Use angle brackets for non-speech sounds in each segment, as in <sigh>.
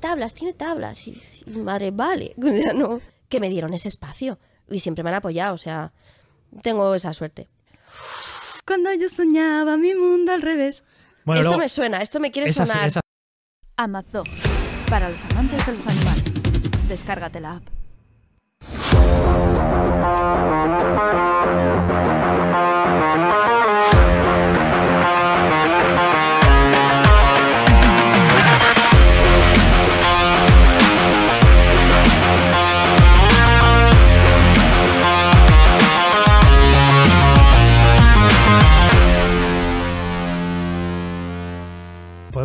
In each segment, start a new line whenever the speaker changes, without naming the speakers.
tablas, tiene tablas. Y, madre, vale, <laughs> o sea, no. Que me dieron ese espacio y siempre me han apoyado, o sea, tengo esa suerte. Cuando yo soñaba mi mundo al revés. esto me suena, esto me quiere sonar. Amazon, para los amantes de los animales. Descárgate la app.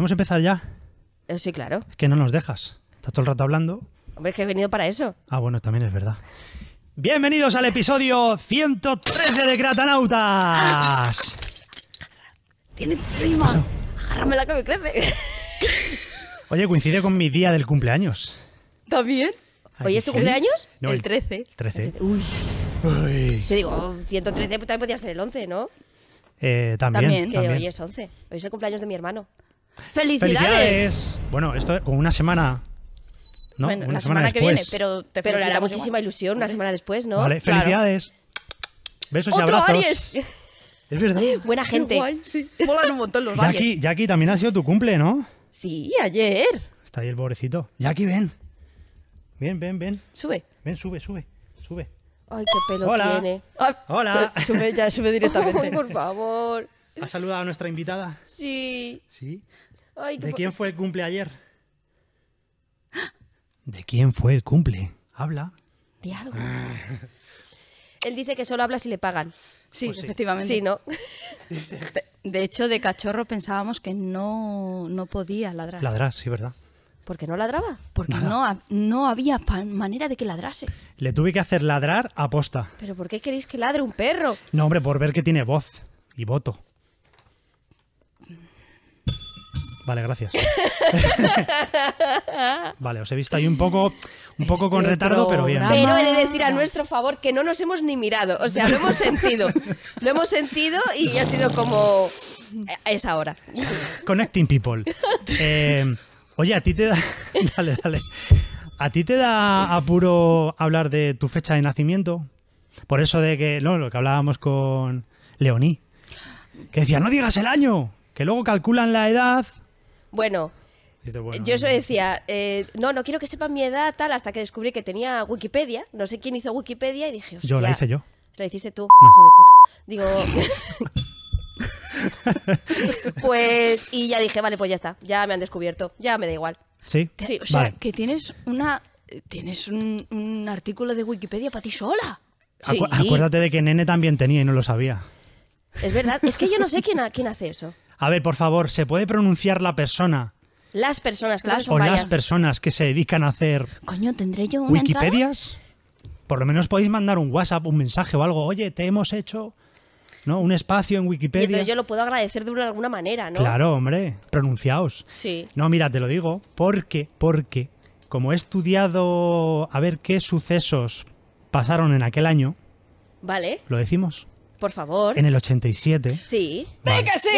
¿Podemos empezar ya? Eh, sí, claro.
Es que no nos dejas. Estás todo el rato hablando.
Hombre, es que he venido para eso.
Ah, bueno, también es verdad. Bienvenidos al episodio 113 de Gratanautas.
Tiene prima. Agárramela que me crece. <laughs>
Oye, coincide con mi día del cumpleaños.
¿También? ¿Hoy es tu cumpleaños? No, el 13. El 13. Uy. Yo digo, 113 pues, también podría ser el 11, ¿no? Eh, también, también. Que también. Hoy es 11. Hoy es el cumpleaños de mi hermano.
¡Felicidades!
Bueno, esto con una semana. ¿no? una la semana, después. que viene,
pero te hará muchísima ilusión una semana después, ¿no? Vale,
felicidades. Besos y abrazos. Aries!
Es verdad. <gasps> Buena gente. Qué guay, sí. Molan un montón los Jackie,
también ha sido tu cumple, ¿no?
Sí, ayer.
Está ahí el pobrecito. Jackie, ven. Ven, ven, ven. Sube. Ven, sube, sube, sube.
Ay, qué pelo Hola. tiene. Ah, Hola. Eh, sube ya, sube <laughs> directamente. por favor. Ha saludado
a nuestra invitada?
Sí. Sí. ¿De quién
fue el cumple ayer? <gasps> ¿De quién fue el cumple? Habla. De algo. Ah.
Él dice que solo habla si le pagan. Sí, pues efectivamente. Sí, ¿no? De hecho, de cachorro pensábamos que no, no podía ladrar. Ladrar, sí, ¿verdad? ¿Por qué no ladraba? Porque no, no había manera de que ladrase.
Le tuve que hacer ladrar a posta.
¿Pero por qué queréis que ladre un perro?
No, hombre, por ver que tiene voz y voto. Vale, gracias.
<laughs>
vale, os he visto ahí un poco, un poco con retardo, pero bien. Pero he de
decir a nuestro favor que no nos hemos ni mirado, o sea, lo hemos sentido. Lo hemos sentido y ha sido como... Eh, es ahora.
Connecting people. Eh, oye, a ti te da... <laughs> dale, dale. ¿A ti te da apuro hablar de tu fecha de nacimiento? Por eso de que, no, lo que hablábamos con Leoní, que decía, no digas el año, que luego calculan la edad
bueno, yo eso decía, eh, no, no quiero que sepan mi edad, tal, hasta que descubrí que tenía Wikipedia. No sé quién hizo Wikipedia y dije, hostia. Yo la hice yo. La hiciste tú, hijo de puta. Digo. <laughs> pues. Y ya dije, vale, pues ya está. Ya me han descubierto. Ya me da igual.
Sí. o sea, que
tienes una. Tienes un, artículo de Wikipedia para ti sola. Acuérdate
de que Nene también tenía y no lo sabía.
Es verdad. Es que yo no sé quién, quién hace eso.
A ver, por favor, ¿se puede pronunciar la persona?
Las personas, claro, las, o las
personas que se dedican a hacer.
Coño, tendré yo una Wikipedias.
Por lo menos podéis mandar un WhatsApp, un mensaje o algo. Oye, te hemos hecho ¿no? un espacio en Wikipedia. Y yo lo
puedo agradecer de alguna manera, ¿no? Claro,
hombre, pronunciaos. Sí. No, mira, te lo digo, porque, porque, como he estudiado a ver qué sucesos pasaron en aquel año. Vale. Lo decimos.
Por favor. En el
87.
Sí. ¡De que sí! ¡El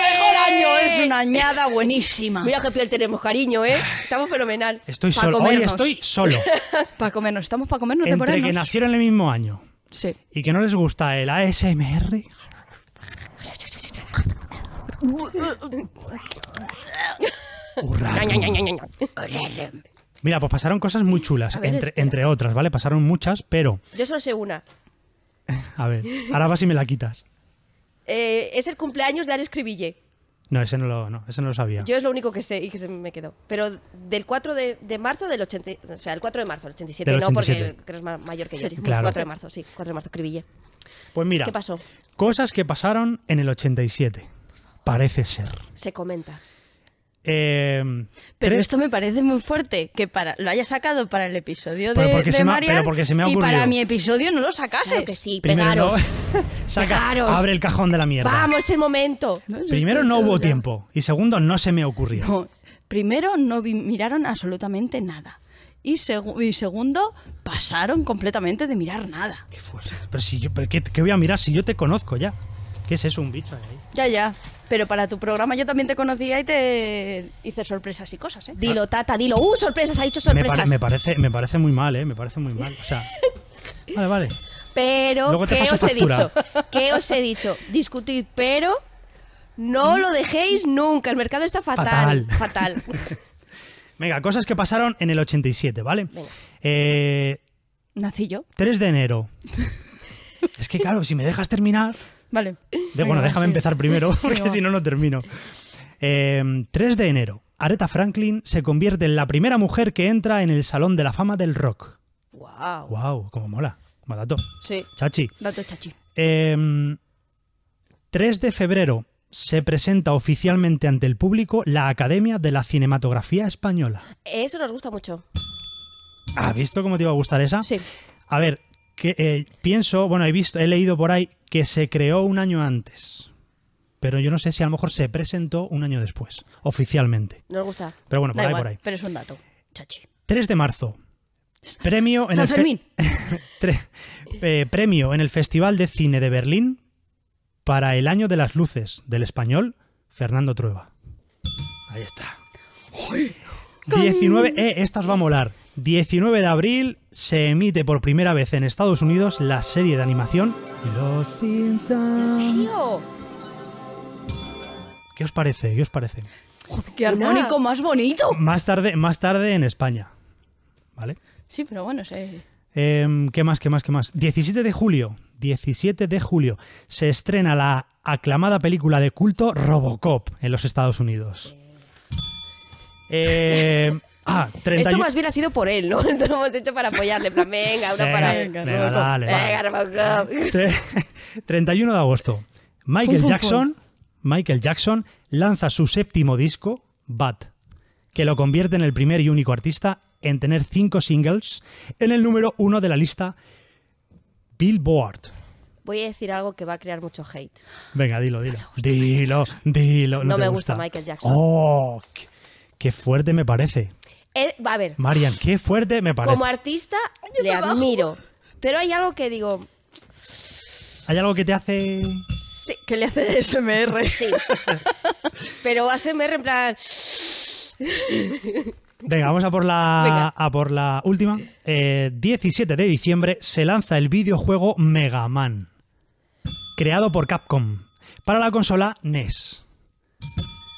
mejor año! Es una añada buenísima. Mira que piel tenemos, cariño, ¿eh? Estamos fenomenal. Estoy solo. Hoy estoy solo. <laughs> para comernos. Estamos para comernos Entre que nacieron
en el mismo año. Sí. Y que no les gusta el ASMR. Mira, pues pasaron cosas muy chulas, entre, entre, otras, ¿vale? Pasaron muchas, pero...
Yo solo sé una.
A ver, ahora vas y me la quitas.
Eh, es el cumpleaños de Alex Cribille.
No, ese no lo, no, ese no lo sabía. Yo
es lo único que sé y que se me quedó. Pero del 4 de, de marzo del 87, o sea, el 4 de marzo del 87, no, porque eres mayor que yo. Sí, claro. 4 de marzo, sí, 4 de marzo, Cribille. Pues mira, ¿qué pasó?
Cosas que pasaron en el 87. Parece ser.
Se comenta. Eh, pero esto me parece muy fuerte que para lo haya sacado para el episodio de, porque se porque ha ocurrido. y para mi episodio no lo sacase. Claro que sí, pegaros.
<laughs> saca, abre el cajón de la mierda.
Vamos el momento. Primero no hubo tiempo
y segundo no se me ocurrió.
Primero no miraron absolutamente nada. Y, y, segundo, pasaron completamente de mirar nada. Qué fuerte.
Pero si yo, ¿qué, qué voy a mirar si yo te conozco ya? ¿Qué es eso, un bicho ahí?
Ya, ya pero para tu programa yo también te conocía y te hice sorpresas y cosas, ¿eh? Dilo, Tata, dilo. ¡Uh, sorpresas! Ha dicho sorpresas. Me,
parece, me parece muy mal, ¿eh? Me parece muy mal. O sea,
<laughs> vale, vale. Pero, ¿qué os he dicho? <laughs> ¿Qué os he dicho? Discutid, pero no lo dejéis nunca. El mercado está fatal. Fatal. <laughs>
Venga, cosas que pasaron en el 87, ¿vale? Venga. Eh, Nací yo. 3 de enero. es que claro, si me dejas terminar... Vale. bueno, déjame empezar primero, <laughs> porque si no, no termino. 3 em, de enero, Aretha Franklin se convierte en la primera mujer que entra en el Salón de la Fama del Rock. ¡Wow! ¡Wow! ¡Cómo mola! Como dato. Sí. Chachi. Dato chachi. 3 em, de febrero, se presenta oficialmente ante el público la Academia de la Cinematografía Española.
Eso nos gusta mucho.
¿Has visto cómo te iba a gustar esa? Sí. A ver, que eh, pienso, bueno, he visto, he leído por ahí que se creó un año antes. Pero yo no sé si a lo mejor se presentó un año después, oficialmente. No me gusta. Pero bueno, por ahí, por ahí.
Pero es un dato, chachi.
3 de marzo. Premio en, el <laughs> eh, premio en el Festival de Cine de Berlín para el Año de las Luces del español Fernando Trueba. Ahí está. 19, eh, estas va a molar. 19 de abril se emite por primera vez en Estados Unidos la serie de animación Los
Simpsons.
¿Qué os parece? ¿Qué os parece?
¡Qué armónico
más bonito! Más tarde, más tarde en España.
¿Vale?
Sí, pero bueno, sí.
Em, ¿Qué más? ¿Qué más? ¿Qué más? 17 de julio. 17 de julio se estrena la aclamada película de culto Robocop en los Estados Unidos. <laughs> Eh, Ah, Esto más bien ha
sido por él, ¿no? <laughs> lo hemos hecho para apoyarle. venga, una para Venga, dale,
31 <laughs> de agosto. Michael Jackson, Michael Jackson lanza su séptimo disco, Bad, que lo convierte en el primer y único artista en tener cinco singles en el número uno de la lista Billboard
voy a decir algo que va a crear mucho hate.
Venga, dilo, dilo. Dilo, dilo. No, me gusta. Michael Jackson. ¡Oh! qué fuerte me parece.
Eh, a ver. Marian,
qué fuerte me parece. Como
artista, le admiro. Pero hay algo que digo.
¿Hay algo que te hace.?
Sí, que le hace de SMR. Sí. Pero SMR en plan.
Venga, vamos a por la, a por la última. 17 eh, de diciembre se lanza el videojuego Mega Man, creado por Capcom, para la consola NES.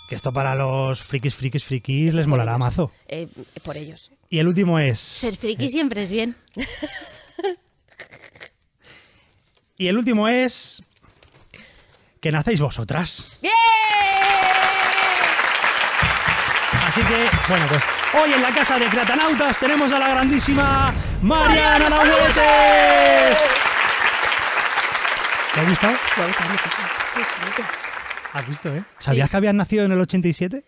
Que esto para los frikis, frikis, frikis les molará mazo.
Eh, por
ellos.
Y el último es. Ser
friki siempre es bien.
<laughs> y el último es. Que nacéis vosotras. ¡Bien! Así que, bueno, pues hoy en la casa de Cratanautas tenemos a la grandísima Mariana visto? ¿Te ha gustado? ¿Has visto, eh? ¿Sabías que habías nacido en el 87?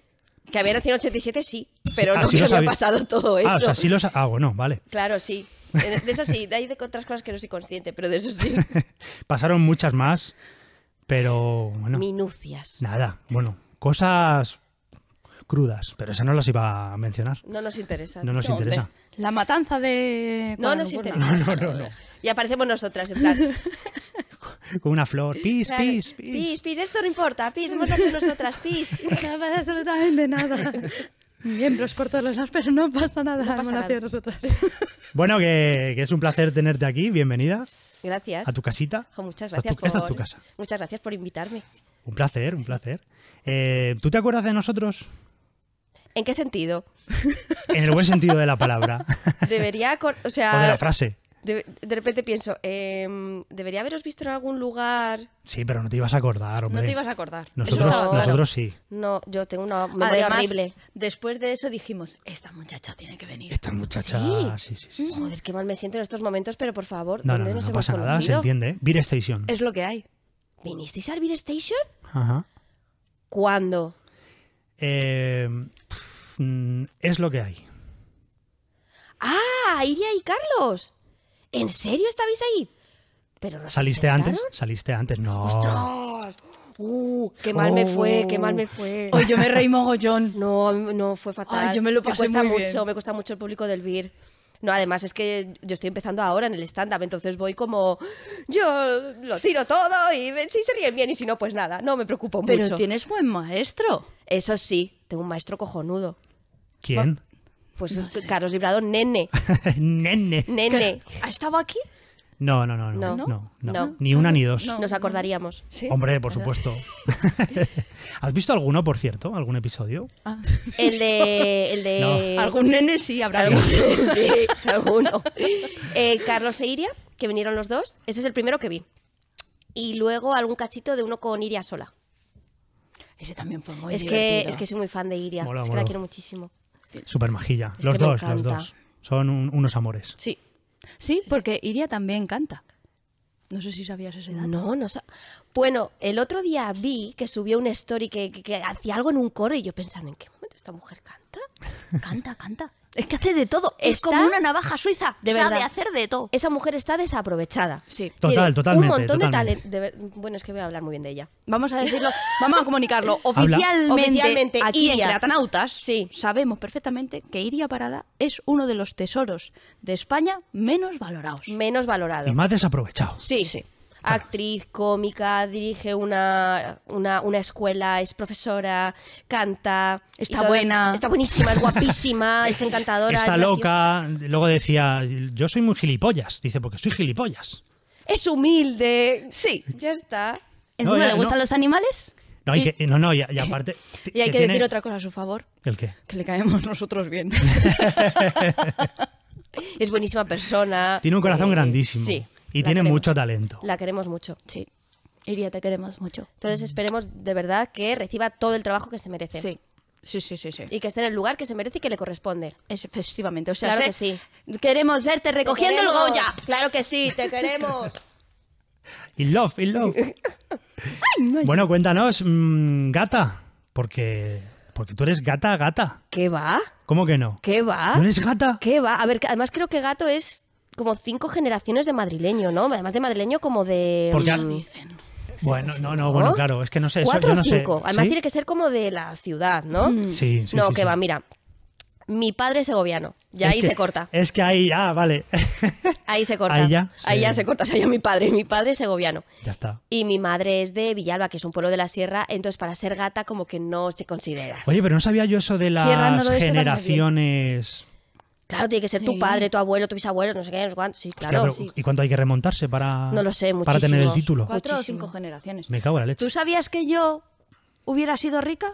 Que había nacido en el 87, sí, pero no que me ha pasado todo ah, eso. Ah, bueno, vale. Claro, sí. De eso sí, de ahí de otras cosas que no soy consciente, pero de eso sí.
<laughs> Pasaron muchas más, pero bueno. Minucias. Nada, bueno, cosas crudas, pero esas no las iba a mencionar.
No nos interesa. No nos interesa. La matanza de... No nos interesa. no, no, no. Y aparecemos nosotras, en plan... <laughs>
con una flor. Pis, peace, pis,
pis. Pis, esto no importa. Pis, hemos nacido nosotras. Pis. <laughs> No pasa absolutamente nada. Miembros todos los pero no pasa nada. No pasa nada. nosotras.
Bueno, que, que, es un placer tenerte aquí. Bienvenida.
Gracias. A tu
casita. muchas gracias. esta es tu casa.
Muchas gracias por invitarme.
Un placer, un placer. Eh, ¿Tú te acuerdas de nosotros?
¿En qué sentido?
En el buen sentido de la palabra.
<laughs> Debería, o sea, o la frase. De, repente pienso, em, debería haberos visto en algún lugar.
Sí, pero no te ibas a acordar, hombre. No te ibas a acordar. Nosotros, sí.
No, yo tengo una memoria horrible. Después de eso dijimos, esta muchacha tiene que venir. Esta muchacha, sí, sí, sí. Joder, qué mal me siento en estos momentos, pero por favor, no, ¿dónde no, no, pasa nada, se entiende. ¿eh? Beer Station. Es lo que hay. ¿Vinisteis al Beer Station? Ajá. ¿Cuándo?
Em, mm, es lo que hay.
¡Ah! Iria y Carlos. ¿En serio estabais ahí? Pero ¿Saliste antes?
¿Saliste antes? No.
¡Ostras! ¡Uh! ¡Qué mal me fue! ¡Qué oh. mal me fue! Hoy yo me reí mogollón. <laughs> No, no, fue fatal. Ay, yo me lo pasé mucho, me cuesta mucho el público del Vir. No, además es que yo estoy empezando ahora en el stand-up, entonces voy como. Yo lo tiro todo y si se ríen bien y si no, pues nada. No me preocupo mucho. Pero tienes buen maestro. Eso sí, tengo un maestro cojonudo. ¿Quién? Pues Carlos Librado, <laughs> nene. nene. Nene. ¿Ha estado aquí?
No no no, no, no, Ni una ni dos. Nos acordaríamos. Hombre, por supuesto.
<laughs>
¿Has visto alguno, por cierto? ¿Algún episodio?
Ah. El de. El de... Algún nene
sí habrá. sí, <laughs> alguno. Eh, Carlos e Iria, que vinieron los dos. Ese es el primero que vi. Y luego algún cachito de uno con Iria sola. Ese también fue muy es que Es que soy muy fan de Iria. es que la quiero muchísimo.
Super majilla. los dos, los dos. Son unos amores.
Sí. Sí, porque Iria también canta. No sé si sabías esa dato. No, no Bueno, el otro día vi que subió una story que, que hacía algo en un coro y yo pensando, ¿en qué momento esta mujer canta? <laughs> Canta, canta. Es que hace de todo. Es como una navaja suiza. De verdad. de hacer de todo. Esa mujer está desaprovechada. Sí. Total, totalmente. Un montón de talento. Bueno, es que voy a hablar muy bien de ella. Vamos a decirlo, vamos a comunicarlo. <laughs> Oficialmente, Oficialmente aquí en sí. sabemos perfectamente que Iria Parada es uno de los tesoros de España menos valorados. Menos valorados. Y más
desaprovechados.
Sí. sí actriz, cómica, dirige una, una, escuela, es profesora, canta. Está buena. Está buenísima, es guapísima, <laughs> es encantadora. Está loca.
Luego decía, yo soy muy gilipollas. Dice, porque soy gilipollas.
Es humilde. Sí, ya está. ¿Encima le gustan los animales?
No, no, y, aparte. <laughs>
Y hay que, decir otra cosa a su favor. ¿El qué? Que le caemos nosotros bien. <laughs> es buenísima persona. Tiene un corazón grandísimo. Sí. Y tiene mucho talento. La queremos mucho. Sí. Iria, te queremos mucho. Entonces esperemos de verdad que reciba todo el trabajo que se merece. Sí. Sí, sí, sí, Y que esté en el lugar que se merece y que le corresponde. Efectivamente. O sea, claro que sí. Queremos verte recogiendo el Goya. Claro que sí, te queremos.
<laughs> in love, in love.
<laughs>
bueno, cuéntanos, mm, gata, porque porque tú eres gata, gata. ¿Qué va? ¿Cómo que no?
¿Qué va? ¿No eres gata? ¿Qué va? A ver, además creo que gato es como cinco generaciones de madrileño, ¿no? Además de madrileño, como de. Porque mm, dicen.
Bueno, no, no, bueno, claro, es que no sé. Cuatro o cinco. Además tiene
que ser como de la ciudad, ¿no? Mm. Sí, sí. No, que va, mira. Mi padre es segoviano. Ya ahí se corta.
Es que ahí, ah, vale.
ahí se <laughs> corta. Ahí ya. Ahí ya se corta. O sea, yo mi padre, mi padre es segoviano. Ya está. Y mi madre es de Villalba, que es un pueblo de la sierra, entonces para ser gata como que no se considera.
Oye, pero no sabía yo eso de las generaciones...
Claro, tiene que ser tu padre, tu abuelo, tu bisabuelo, no sé qué, no sé cuánto. Sí, claro.
¿Y cuánto hay que remontarse para, para tener el título? Cuatro o
cinco generaciones. Me cago en la leche. ¿Tú sabías que yo hubiera sido rica?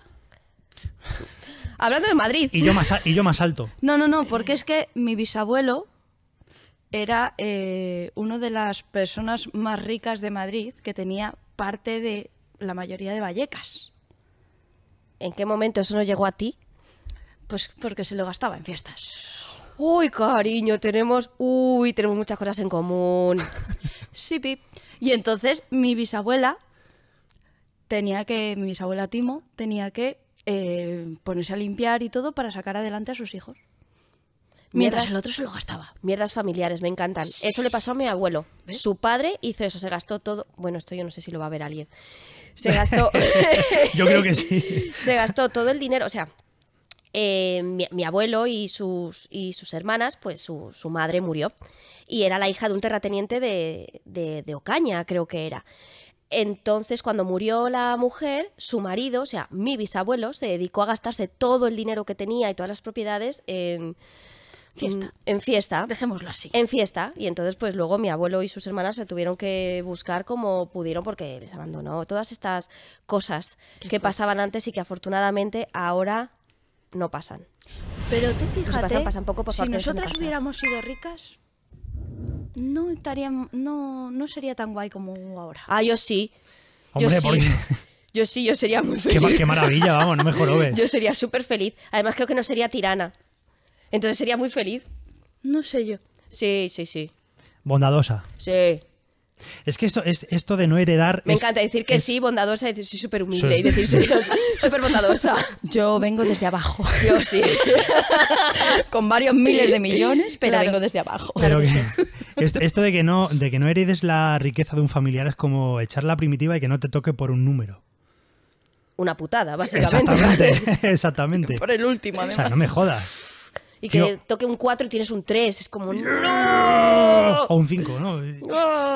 <laughs> Hablando de Madrid. Y yo, más, alto. <laughs> No, no, no, porque es que mi bisabuelo era eh, una de las personas más ricas de Madrid que tenía parte de la mayoría de Vallecas. ¿En qué momento eso no llegó a ti? Pues porque se lo gastaba en fiestas uy, cariño, tenemos, uy, tenemos muchas cosas en común. <laughs> sí, pi. Y entonces mi bisabuela tenía que, mi bisabuela Timo, tenía que eh, ponerse a limpiar y todo para sacar adelante a sus hijos.
Mientras, el otro se lo
gastaba. Mierdas familiares, me encantan. Eso le pasó a mi abuelo. Su padre hizo eso, se gastó todo. Bueno, esto yo no sé si lo va a ver alguien. Se <laughs> gastó. yo creo que sí. <laughs> se gastó todo el dinero. O sea, eh, mi, abuelo y sus, y sus hermanas, pues su, su, madre murió. Y era la hija de un terrateniente de, de, Ocaña, creo que era. Entonces, cuando murió la mujer, su marido, o sea, mi bisabuelo, se dedicó a gastarse todo el dinero que tenía y todas las propiedades en fiesta. Mm, en, fiesta. Dejémoslo así. En fiesta. Y entonces, pues luego mi abuelo y sus hermanas se tuvieron que buscar como pudieron porque les abandonó. Todas estas cosas que pasaban antes y que afortunadamente ahora no pasan. Pero tú fíjate, si nosotras hubiéramos sido ricas, no, estaríamos, no, no sería tan guay como ahora. Ah, yo sí. yo sí. <laughs> Yo sí, yo sería muy feliz. Qué, maravilla, vamos, no me <laughs> Yo sería súper feliz. Además, creo que no sería tirana. Entonces sería muy feliz. No sé yo. Sí, sí, sí. Bondadosa. Sí.
Es que esto, es, esto de no heredar. Me encanta
decir que sí, bondadosa, decir sí súper humilde y decir súper <laughs> bondadosa. Yo vengo desde abajo. Yo sí. <laughs> Con varios miles de millones, pero vengo desde abajo. Pero que,
<laughs> esto de que, no, de que no heredes la riqueza de un familiar es como echar la primitiva y que no te toque por un número
una putada, básicamente. Exactamente,
exactamente. Por el último, O sea, no me jodas
y que toque un 4 y tienes un 3. Es como. ¡No!
O un 5, ¿no?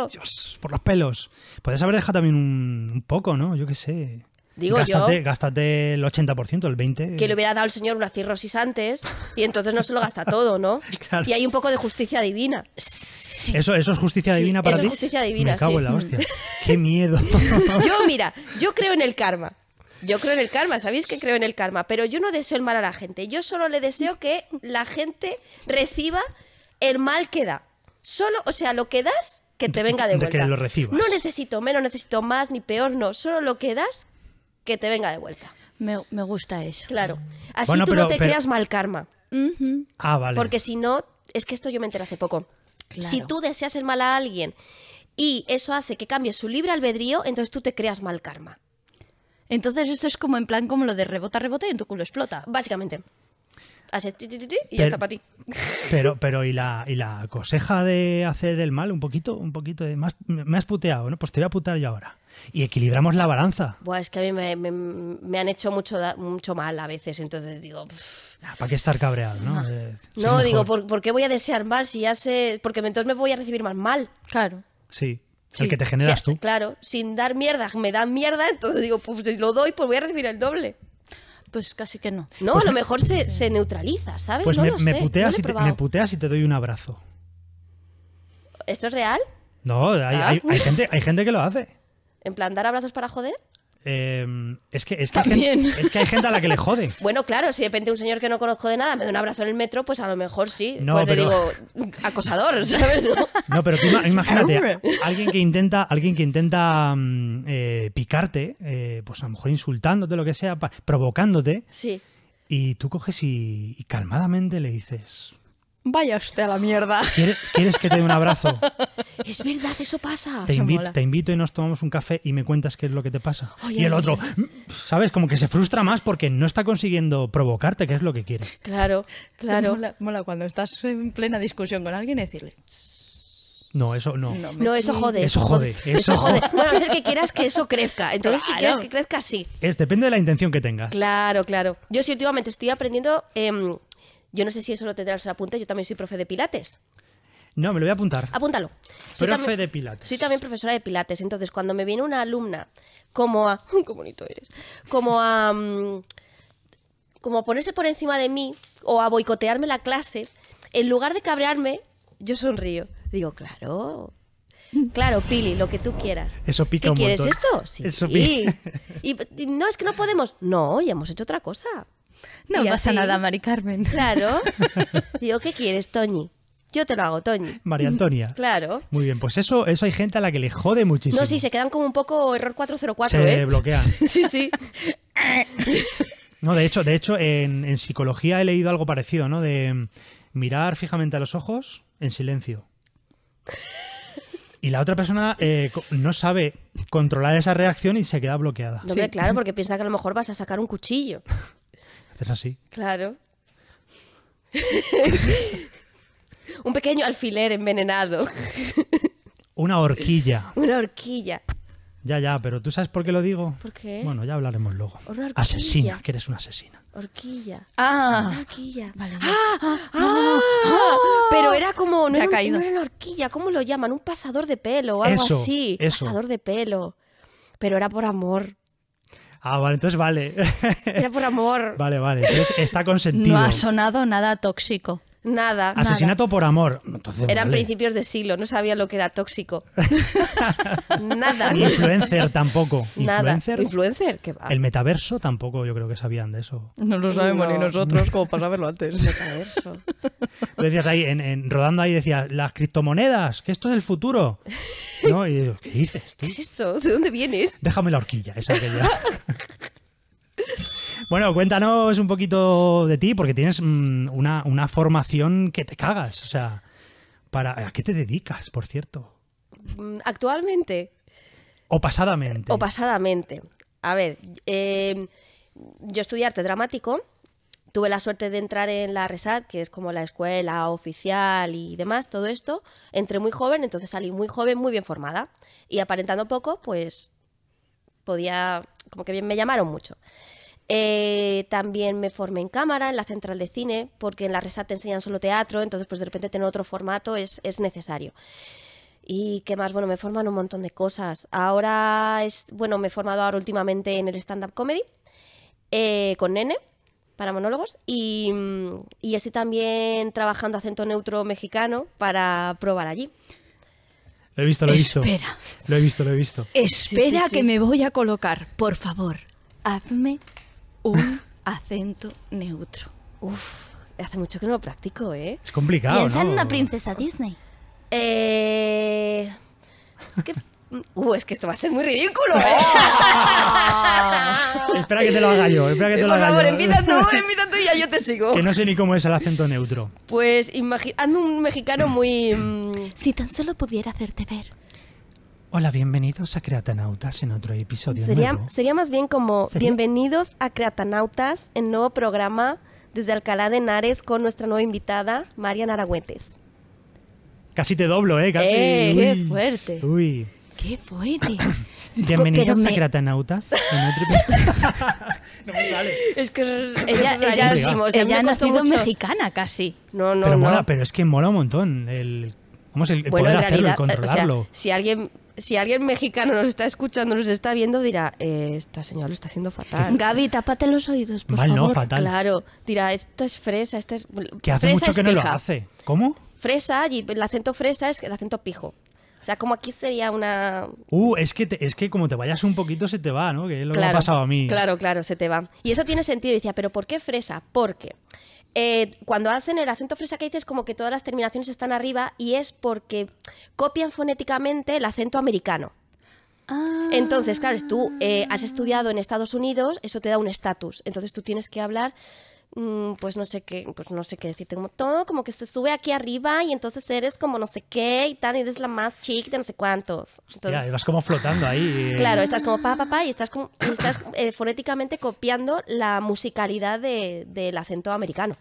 Dios, por los pelos. Podrías haber dejado también un, poco, ¿no? Yo qué sé.
Digo gástate,
yo. el 80%, el 20%. Que le
hubiera dado el señor una cirrosis antes y entonces no se lo gasta todo, ¿no? <laughs> Y hay un poco de justicia divina. ¿Eso,
¿Eso es justicia divina para ti? Eso es justicia divina. Me cago en la hostia. <laughs> ¡Qué miedo!
yo, mira, yo creo en el karma. Yo creo en el karma, ¿sabéis que creo en el karma? Pero yo no deseo el mal a la gente. Yo solo le deseo que la gente reciba el mal que da. Solo, o sea, lo que das, que te venga de vuelta. Que lo recibas. No necesito menos, necesito más, ni peor, no. Solo lo que das, que te venga de vuelta. Me, gusta eso. Claro. Así
tú no te creas mal karma. Ah, vale. Porque
si no, es que esto yo me enteré hace poco. Si tú deseas el mal a alguien y eso hace que cambie su libre albedrío, entonces tú te creas mal karma. Entonces esto es como en plan como lo de rebota, rebota y en tu culo explota. Básicamente. Así, ti, ti, y ya está para ti. <laughs>
Pero, pero ¿y la, y la coseja de hacer el mal un poquito, un poquito de más, me has puteado, ¿no? Pues te voy a putear yo ahora. Y equilibramos la balanza.
Buah, es que a mí me, han hecho mucho, mucho mal a veces, entonces digo...
Ah, ¿Para qué estar cabreado, no? Ah. Eh,
no, digo, ¿por, qué voy a desear mal si ya sé...? Porque entonces me voy a recibir más mal. Claro.
Sí el que te generas tú.
Claro, sin dar mierda, me da mierda, entonces digo, pues si lo doy, pues voy a recibir el doble. Pues casi que no. No, pues a lo mejor se, neutraliza, ¿sabes? Pues me, putea me
puteas y te, doy un abrazo.
¿Esto es real? No, ah. hay, gente,
hay gente que lo hace.
¿En plan dar abrazos para joder?
Em,
es, que, es, que es,
que, hay gente a la que le jode. <laughs>
Bueno, claro, si de repente un señor que no conozco de nada me da un abrazo en el metro, pues a lo mejor sí. No, pues le digo, acosador, <laughs> ¿sabes? No, pero <laughs> imagínate, alguien
que intenta, alguien que intenta mm, eh, picarte, eh, pues a lo mejor insultándote, lo que sea, provocándote. Sí. Y tú coges y calmadamente le dices,
Vaya usted a la mierda.
¿Quieres, que te dé un abrazo?
<laughs> es verdad, eso pasa. Te,
invito y nos tomamos un café y me cuentas qué es lo que te pasa. y el otro, mm", ¿sabes? Como que se frustra más porque no está consiguiendo provocarte, que es lo que quiere.
Claro, <laughs> claro. Mola, cuando estás en plena discusión con alguien decirle...
No, eso no. No, eso jode. Eso jode. <laughs> Eso, Bueno,
a ser que quieras que eso crezca. Entonces, si quieres que crezca, sí.
Es, depende de la intención que tengas.
Claro, claro. Yo sí, últimamente estoy aprendiendo em, yo no sé si eso lo tendrás en apunte, yo también soy profe de Pilates.
No, me lo voy a apuntar.
Apúntalo. Soy profe de Pilates. Soy también profesora de Pilates. Entonces, cuando me viene una alumna como a. <laughs> ¡Qué bonito eres! Como a. Mm, como a ponerse por encima de mí o a boicotearme la clase, en lugar de cabrearme, yo sonrío. Digo, claro. Claro, Pili, lo que tú quieras.
Eso pica ¿Qué quieres esto? Sí. Eso pica.
<laughs> y, no, es que no podemos. No, ya hemos hecho otra cosa. No pasa nada, Mari Carmen. Claro. <laughs> Digo, ¿qué quieres, Toñi? Yo te lo hago, Toñi. María Antonia. Claro.
Muy bien, pues eso, eso hay gente a la que le jode muchísimo. No, sí,
se quedan como un poco error 404, se ¿eh? bloquean. <laughs> sí, sí.
no, de hecho, de hecho en, psicología he leído algo parecido, ¿no? De mm, mirar fijamente a los ojos en silencio. Y la otra persona eh, no sabe controlar esa reacción y se queda bloqueada. sí. claro,
porque piensa que a lo mejor vas a sacar un cuchillo. <laughs> Haces así. Claro. <laughs> Un pequeño alfiler envenenado.
<laughs> Una horquilla.
Una horquilla.
Ya, ya, pero ¿tú sabes por qué lo digo? ¿Por qué? Bueno, ya hablaremos luego.
asesina,
que eres una asesina.
Horquilla. Ah. horquilla. Vale. Ah, ah, ah, Pero era como. No, era, una horquilla, ¿cómo lo llaman? Un pasador de pelo o algo así. Pasador de pelo. Pero era por amor.
Ah, vale, entonces vale.
Ya por amor. <laughs>
Vale, vale. Entonces está consentido. No ha
sonado nada tóxico. Nada. Asesinato
por amor. Eran principios
de siglo, no sabía lo que era tóxico.
<laughs> <laughs> nada. Influencer tampoco. Nada. Influencer.
El metaverso tampoco yo creo que sabían de eso.
No lo sabemos ni nosotros
como <laughs> para saberlo antes. Metaverso.
decías ahí, rodando ahí decías, las criptomonedas, que esto es el futuro. ¿No? Y ¿qué dices? ¿Qué
es esto? ¿De dónde vienes?
Déjame la horquilla, esa que ya... Bueno, cuéntanos un poquito de ti, porque tienes mm, una, formación que te cagas. O sea, para, ¿a qué te dedicas, por cierto?
Mm, actualmente.
O pasadamente. O
pasadamente. A ver, em, yo estudié arte dramático. Tuve la suerte de entrar en la RESAT, que es como la escuela oficial y demás, todo esto. Entré muy joven, entonces salí muy joven, muy bien formada. Y aparentando poco, pues podía, como que bien me llamaron mucho. Eh, también me formé en cámara, en la central de cine, porque en la resa te enseñan solo teatro, entonces pues de repente tener otro formato es, necesario. Y qué más, bueno, me forman un montón de cosas. Ahora es, bueno, me he formado ahora últimamente en el stand-up comedy eh, con Nene para monólogos y, y estoy también trabajando acento neutro mexicano para probar allí.
Lo he visto, lo he visto. Espera. Lo he visto, lo he visto.
Espera que me
voy a colocar, por favor. Hazme un <laughs> acento neutro. Uf, hace mucho que no lo practico, ¿eh?
Es complicado. Piensa en una
princesa Disney. Eh. Es que. Mm, uh, es que esto va a ser muy ridículo, ¿eh? <laughs> espera que te lo
haga yo, espera que te lo haga yo. Por
tú, <laughs> tú y ya yo te sigo. Que
no sé ni cómo es el acento neutro.
Pues imagina, un mexicano muy... Mm, si tan solo pudiera hacerte ver
Hola, bienvenidos a Creatanautas en otro episodio. Sería, nuevo.
sería más bien como bienvenidos a Creatanautas en nuevo programa desde Alcalá de Henares con nuestra nueva invitada, María Aragüetes.
Casi te doblo, ¿eh? Casi. Eh, ¡Qué fuerte! ¡Uy!
¡Qué fuerte! <coughs> Bienvenidos a
Creatanautas En otro...
<laughs> no me sale. Es que ella, ella, ella ha nacido mexicana casi. No, no, pero Mola,
pero es que mola un montón. El, vamos, el, poder hacerlo, el eh, controlarlo.
si alguien si alguien mexicano nos está escuchando, nos está viendo, dirá, eh, esta señora lo está haciendo fatal. Gaby, tápate los oídos, por Mal, no, fatal. Claro, dirá, esto es fresa, esto es... Que hace mucho que no lo hace. ¿Cómo? Fresa, y el acento fresa es el acento pijo. O sea, como aquí sería una...
Uh, es que, es que como te vayas un poquito se te va, ¿no? Que es lo que ha pasado a mí. Claro,
claro, se te va. Y eso tiene sentido. decía, ¿pero por qué fresa? Porque eh, cuando hacen el acento fresa que dices, como que todas las terminaciones están arriba y es porque copian fonéticamente el acento americano. Ah. Entonces, claro, tú eh, has estudiado en Estados Unidos, eso te da un estatus. Entonces tú tienes que hablar mm, pues no sé qué, pues no sé qué decirte, como todo, como que se sube aquí arriba y entonces eres como no sé qué y tal, eres la más chic de no sé cuántos. ya, y
vas como flotando ahí. Eh. Claro, estás
como pa, pa, pa y estás, estás fonéticamente copiando la musicalidad del acento americano.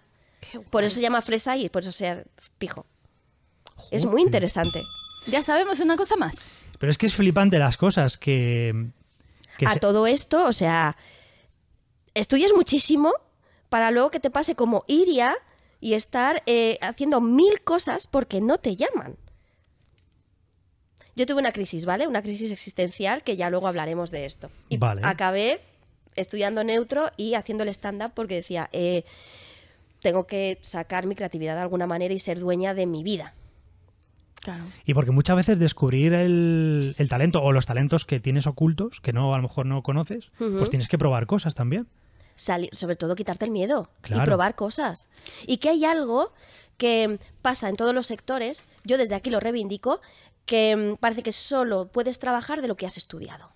Por eso se llama fresa y por eso sea pijo. Es muy interesante. Ya sabemos una cosa más. Pero
es que es flipante las cosas que...
a todo esto, o sea, estudias muchísimo para luego que te pase como Iria y estar eh, haciendo mil cosas porque no te llaman. Yo tuve una crisis, ¿vale? Una crisis existencial que ya luego hablaremos de esto. Y acabé estudiando neutro y haciendo el stand-up porque decía, eh, tengo que sacar mi creatividad de alguna manera y ser dueña de mi vida.
Y porque muchas veces descubrir el, talento o los talentos que tienes ocultos, que no a lo mejor no conoces, pues tienes que probar cosas también.
sobre todo quitarte el miedo y probar cosas. Y que hay algo que pasa en todos los sectores, yo desde aquí lo reivindico, que mm, parece que solo puedes trabajar de lo que has estudiado.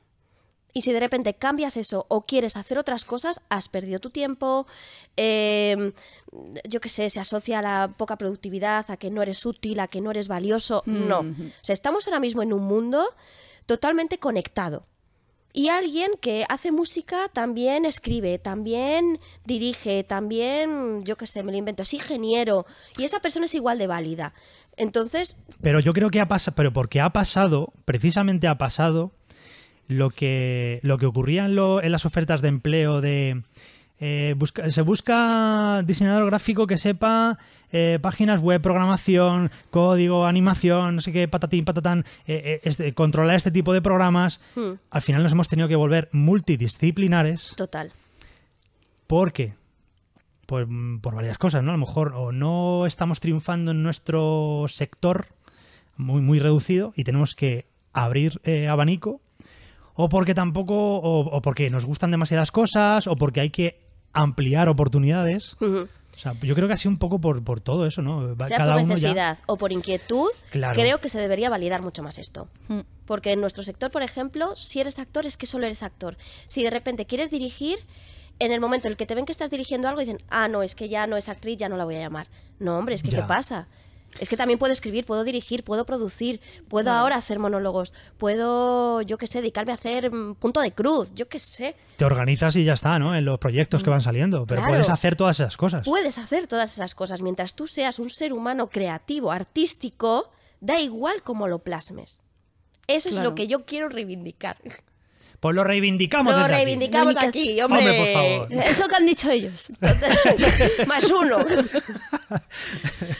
Y si de repente cambias eso o quieres hacer otras cosas, has perdido tu tiempo, em, yo qué sé, se asocia a la poca productividad, a que no eres útil, a que no eres valioso. No. O sea, estamos ahora mismo en un mundo totalmente conectado. Y alguien que hace música también escribe, también dirige, también, yo qué sé, me lo invento, es ingeniero. Y esa persona es igual de válida. Entonces.
Pero yo creo que ha pasado. Pero porque ha pasado, precisamente ha pasado lo que, lo que ocurría en, las ofertas de empleo de... Eh, se busca diseñador gráfico que sepa eh, páginas web, programación, código, animación, no sé qué, patatín, patatán, eh, este, controlar este tipo de programas. Hmm. Al final nos hemos tenido que volver multidisciplinares. Total. Porque, pues, por varias cosas, ¿no? A lo mejor o no estamos triunfando en nuestro sector muy, muy reducido y tenemos que abrir abanico o porque tampoco, o, porque nos gustan demasiadas cosas, o porque hay que ampliar oportunidades. O sea, yo creo que así un poco por, por todo eso, ¿no? Sea por necesidad
o por inquietud, creo que se debería validar mucho más esto. Mm. Porque en nuestro sector, por ejemplo, si eres actor es que solo eres actor. Si de repente quieres dirigir, en el momento en el que te ven que estás dirigiendo algo, dicen, ah, no, es que ya no es actriz, ya no la voy a llamar. No, hombre, es que ya. ¿qué pasa? Es que también puedo escribir, puedo dirigir, puedo producir, puedo ahora hacer monólogos, puedo, yo qué sé, dedicarme a hacer mm, punto de cruz, yo qué sé.
Te organizas y ya está, ¿no? En los proyectos que van saliendo, pero puedes hacer todas esas cosas.
Puedes hacer todas esas cosas. Mientras tú seas un ser humano creativo, artístico, da igual cómo lo plasmes. Eso es lo que yo quiero reivindicar.
Pues lo reivindicamos. Lo reivindicamos aquí, hombre. hombre. por favor.
Eso que han dicho ellos. <laughs> <laughs> Más uno.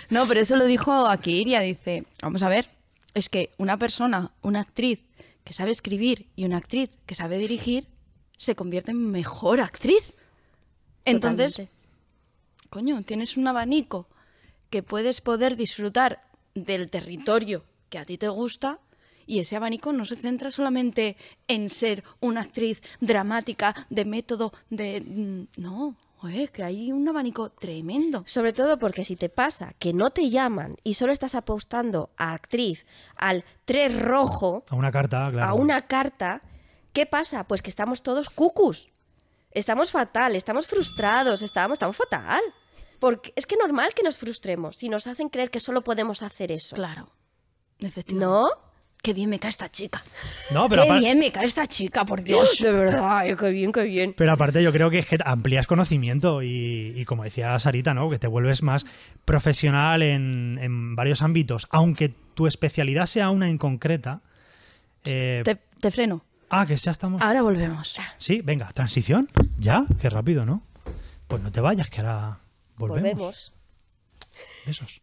no, pero eso lo dijo Akiria. Dice, vamos a ver, es que una persona, una actriz que sabe escribir y una actriz que sabe dirigir, se convierte en mejor actriz. Entonces, coño, tienes un abanico que puedes poder disfrutar del territorio que a ti te gusta y ese abanico no se centra solamente en ser una actriz dramática, de método, de... Mm, no, es que hay un abanico tremendo. Sobre todo porque si te pasa que no te llaman y solo estás apostando a actriz, al tres rojo...
A una carta,
claro. A
una carta, ¿qué pasa? Pues que estamos todos cucus. Estamos fatal, estamos frustrados, estamos, estamos fatal. Porque es que normal que nos frustremos si nos hacen creer que solo podemos hacer eso. Claro. Efectivamente. ¿No? Qué bien me cae esta chica.
qué bien me
cae esta chica, por Dios. De verdad, eh, qué bien, qué bien.
Pero aparte yo creo que es que amplías conocimiento y, como decía Sarita, ¿no? Que te vuelves más profesional en, varios ámbitos. Aunque tu especialidad sea una en concreta. Eh,
te, freno. Ah, que ya estamos. Ahora volvemos.
Sí, venga, transición. Ya, qué rápido, ¿no? Pues no te vayas, que ahora volvemos. Volvemos. Besos.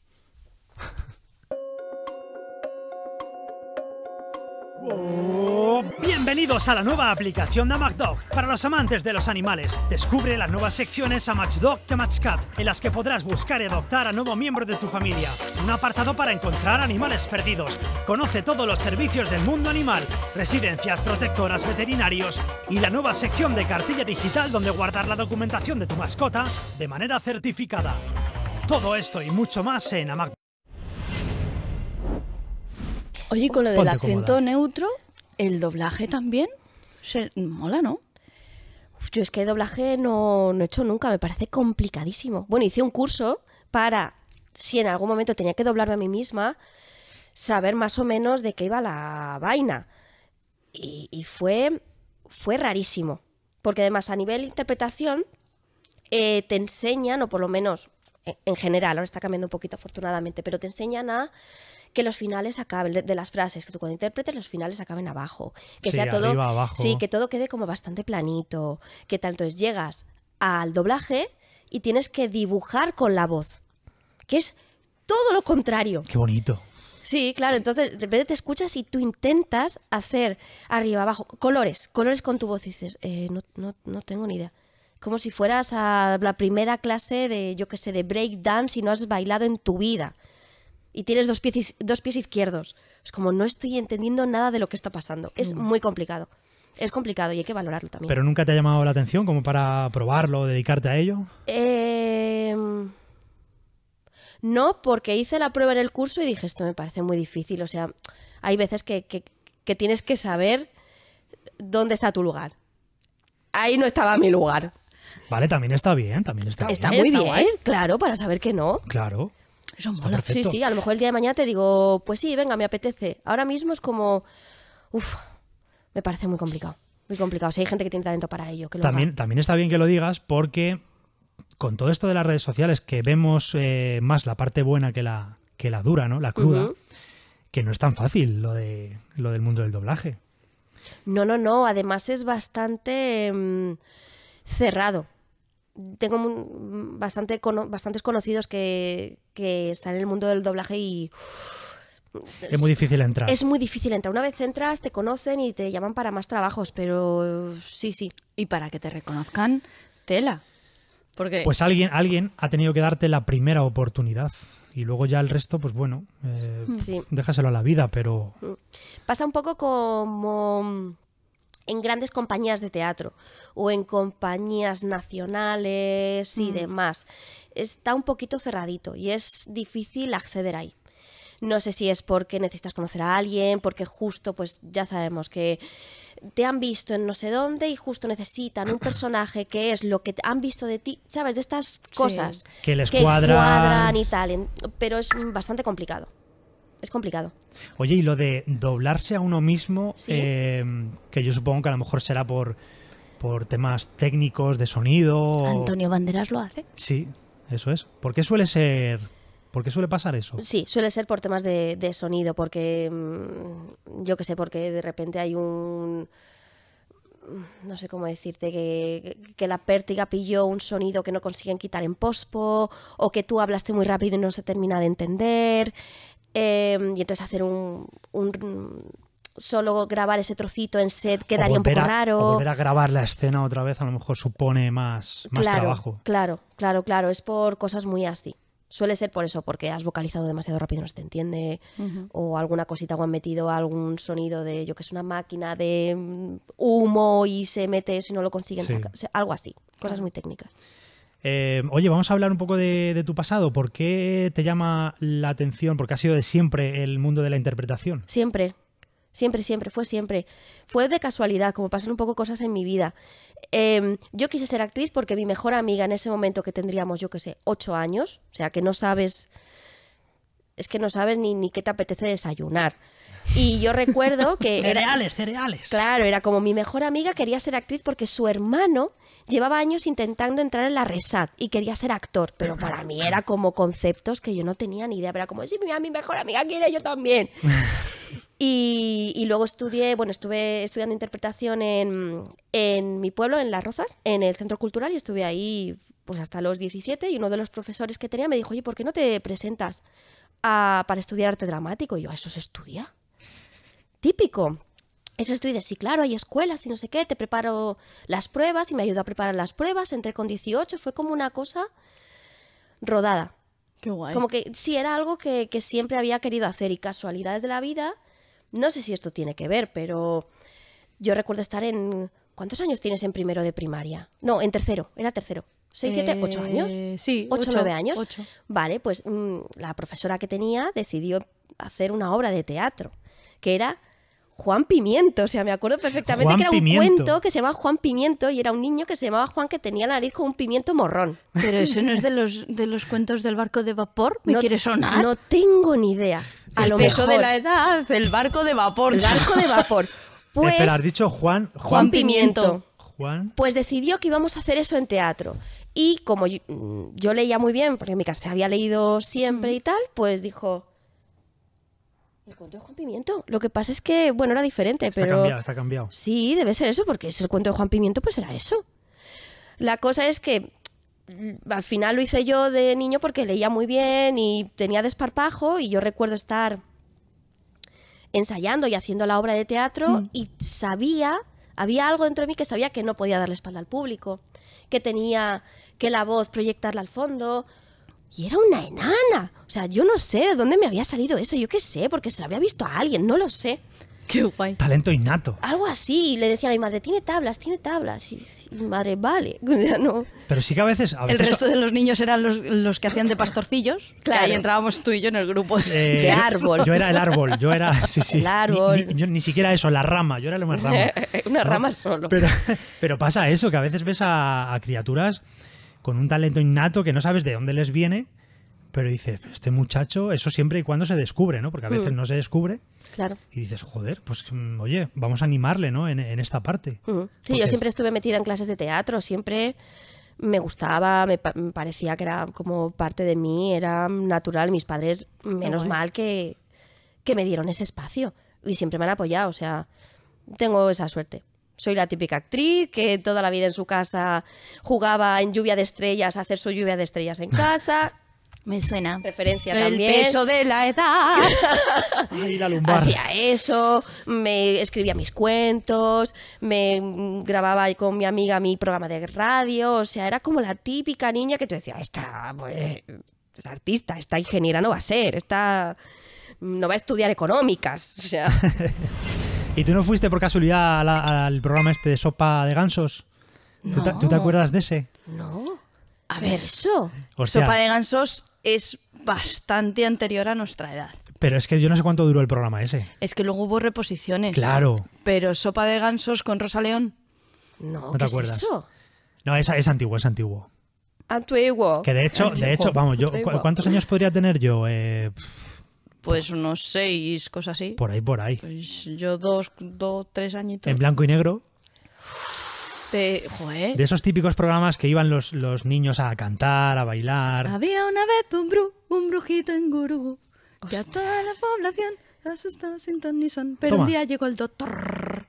Oh, bienvenidos a la nueva aplicación de MacDog para los amantes de los animales. Descubre las nuevas secciones a MatchDog y MatchCat en las que podrás buscar y adoptar a nuevo miembro de tu familia. Un apartado para encontrar animales perdidos. Conoce todos los servicios del mundo animal, residencias, protectoras, veterinarios y la nueva sección de cartilla digital donde guardar la documentación de tu mascota de manera certificada. Todo esto y mucho más en AmagDog.
Oye, con lo del acento neutro, el doblaje también se, mola, ¿no? Yo es que doblaje no, he hecho nunca, me parece complicadísimo. Bueno, hice un curso para, si en algún momento tenía que doblarme a mí misma, saber más o menos de qué iba la vaina. Y, fue, fue rarísimo, porque además a nivel interpretación eh, te enseñan, o por lo menos e, en general, ahora está cambiando un poquito afortunadamente, pero te enseñan a que los finales acaben, de, las frases que tú cuando interpretes, los finales acaben abajo. Que sea todo. Arriba, Sí, que todo quede como bastante planito. Que tal? Entonces llegas al doblaje y tienes que dibujar con la voz. Que es todo lo contrario. Qué bonito. Sí, claro, entonces de repente te escuchas y tú intentas hacer arriba, abajo, colores, colores con tu voz dices, eh, no, no, no tengo ni idea como si fueras a la primera clase de, yo qué sé, de break dance y no has bailado en tu vida y tienes dos pies, dos pies izquierdos. Es como no estoy entendiendo nada de lo que está pasando. Es mm. muy complicado. Es complicado y hay que valorarlo también. ¿Pero
nunca te ha llamado la atención como para probarlo, dedicarte a ello?
Em, no, porque hice la prueba en el curso y dije, esto me parece muy difícil. O sea, hay veces que, tienes que saber dónde está tu lugar. Ahí no estaba mi lugar.
Vale, también está bien, también está, Muy bien,
claro, para saber que no. Claro. Sí, sí, a lo mejor el día de mañana te digo, pues sí, venga, me apetece. Ahora mismo es como, uff, me parece muy complicado. Muy complicado. si hay gente que tiene talento para ello. Que lo también,
también está bien que lo digas porque con todo esto de las redes sociales que vemos eh, más la parte buena que la, que la dura, ¿no? La cruda, que no es tan fácil lo, de, lo del mundo del doblaje.
No, no, no. Además es bastante mm, cerrado tengo mm, bastante, bastantes conocidos que, están en el mundo del doblaje y... es, muy difícil entrar. Es muy difícil entrar. Una vez entras, te conocen y te llaman para más trabajos, pero sí, sí. Y para que te reconozcan, tela. Porque... Pues alguien,
alguien ha tenido que darte la primera oportunidad y luego ya el resto, pues bueno, eh, déjaselo a la vida, pero...
Mm. Pasa un poco como en grandes compañías de teatro o en compañías nacionales y mm. demás. Está un poquito cerradito y es difícil acceder ahí. No sé si es porque necesitas conocer a alguien, porque justo, pues ya sabemos que te han visto en no sé dónde y justo necesitan un personaje que es lo que han visto de ti, ¿sabes? De estas cosas. Que les que cuadran. y tal. Pero es bastante complicado. Es complicado.
Oye, y lo de doblarse a uno mismo, eh, que yo supongo que a lo mejor será por por temas técnicos de sonido. Antonio
Banderas lo hace.
Sí, eso es. ¿Por qué suele ser ¿Por qué suele pasar
eso? Sí,
suele ser por temas de, sonido, porque mm, yo qué sé, porque de repente hay un... No sé cómo decirte, que, que, la pértiga pilló un sonido que no consiguen quitar en pospo, o que tú hablaste muy rápido y no se termina de entender. Em, y entonces hacer un solo grabar ese trocito en set quedaría un poco raro. volver a grabar
la escena otra vez a lo mejor supone más,
trabajo. Claro, claro, claro. Es por cosas muy así. Suele ser por eso, porque has vocalizado demasiado rápido, no se te entiende, o alguna cosita o han metido algún sonido de, yo que es una máquina de mm, humo y se mete eso y no lo consiguen sacar, algo así, cosas muy técnicas.
Eh, oye, vamos a hablar un poco de, de, tu pasado. ¿Por qué te llama la atención? Porque ha sido de siempre el mundo de la interpretación.
Siempre, Siempre, siempre, fue siempre. Fue de casualidad, como pasan un poco cosas en mi vida. Em, yo quise ser actriz porque mi mejor amiga en ese momento, que tendríamos, yo qué sé, ocho años, o sea, que no sabes, es que no sabes ni, ni qué te apetece desayunar. Y yo recuerdo <laughs> que... era, cereales, cereales. Claro, era como mi mejor amiga quería ser actriz porque su hermano llevaba años intentando entrar en la Resat y quería ser actor, pero para mí era como conceptos que yo no tenía ni idea. Era como, si mi mejor amiga quiere, yo también. <laughs> Y, luego estudié, bueno, estuve estudiando interpretación en, en, mi pueblo, en Las Rozas, en el Centro Cultural, y estuve ahí pues hasta los 17, y uno de los profesores que tenía me dijo, oye, ¿por qué no te presentas para estudiar arte dramático? Y yo, eso se estudia? Típico. Eso estudia, sí, claro, hay escuelas y no sé qué, te preparo las pruebas y me ayudó a preparar las pruebas, entré con 18, fue como una cosa rodada. Qué guay. Como que sí, era algo que, siempre había querido hacer y casualidades de la vida. No sé si esto tiene que ver, pero yo recuerdo estar en... ¿Cuántos años tienes en primero de primaria? No, en tercero, era tercero. ¿Seis, siete, eh, ocho años? Sí. ¿Ocho, nueve años? Ocho. Vale, pues mm, la profesora que tenía decidió hacer una obra de teatro, que era Juan Pimiento, o sea, me acuerdo perfectamente que era un cuento que se llamaba Juan Pimiento y era un niño que se llamaba Juan que tenía la nariz con un pimiento morrón. Pero eso no es de los, de los cuentos del barco de vapor, me quiere sonar. No tengo ni idea. A el lo peso de la edad, el barco de vapor. El barco de vapor. <laughs> Pues, Espera, has dicho
Juan, Juan, Pimiento. Juan.
Pues decidió que íbamos a hacer eso en teatro. Y como yo, leía muy bien, porque mi casa se había leído siempre mm. y tal, pues dijo, el cuento de Juan Pimiento. Lo que pasa es que, bueno, era diferente, está ha cambiado, está cambiado. Sí, debe ser eso, porque es el cuento de Juan Pimiento, pues era eso. La cosa es que mm, al final lo hice yo de niño porque leía muy bien y tenía desparpajo y yo recuerdo estar ensayando y haciendo la obra de teatro mm. y sabía, había algo dentro de mí que sabía que no podía darle espalda al público, que tenía que la voz proyectarla al fondo, y era una enana. O sea, yo no sé de dónde me había salido eso. Yo qué sé, porque se lo había visto a alguien, no lo sé. Qué guay.
Talento innato.
Algo así. Y le decía a mi madre, tiene tablas, tiene tablas. Y, mi madre, vale. <laughs> O no.
Pero sí que a veces, El resto de
los niños eran los, que hacían de pastorcillos. Claro. Y ahí entrábamos tú y yo en el grupo de, eh, árbol. Yo era el árbol.
Yo era. <laughs> Sí, sí. El árbol. Ni, siquiera eso, la rama. Yo era lo más rama.
<laughs> una rama solo.
Pero, pasa eso, que a veces ves a criaturas con un talento innato que no sabes de dónde les viene, pero dices, este muchacho, eso siempre y cuando se descubre, ¿no? Porque a veces mm. no se descubre. Claro. Y dices, joder, pues mm, oye, vamos a animarle, ¿no? En, esta parte.
Mm. Sí, yo siempre estuve metida en clases de teatro, siempre me gustaba, me, parecía que era como parte de mí, era natural. Mis padres, menos mal que, que me dieron ese espacio y siempre me han apoyado, o sea, tengo esa suerte. Soy la típica actriz que toda la vida en su casa jugaba en lluvia de estrellas, hacer su lluvia de estrellas en casa. <laughs> Me suena. Referencia también. El peso de la edad. <laughs> Hacía eso, me escribía mis cuentos, me grababa con mi amiga mi programa de radio. O sea, era como la típica niña que te decía esta pues, es artista, esta ingeniera no va a ser, esta no va a estudiar económicas. O sea. <laughs>
¿Y tú no fuiste por casualidad al programa este de sopa de gansos? ¿Tú, te, acuerdas de ese? No.
A ver, Eso. Sopa de gansos es bastante anterior a nuestra edad.
Pero es que yo no sé cuánto duró el programa ese.
Es que luego hubo reposiciones. Claro. Pero sopa de gansos con Rosa León. no, ¿qué Es eso?
No, es, antiguo, es antiguo.
Antiguo. Que de hecho, de hecho, vamos, yo, ¿cuántos años
podría tener yo? Eh,
pues unos seis, cosas así. Por ahí, por ahí. Pues yo dos, dos, tres añitos. En
blanco y negro. De, esos típicos programas que iban los, los niños a cantar, a bailar.
Había una vez un brujito en gurú, que a toda la población asustó sin ton ni son. Pero un día llegó el doctor.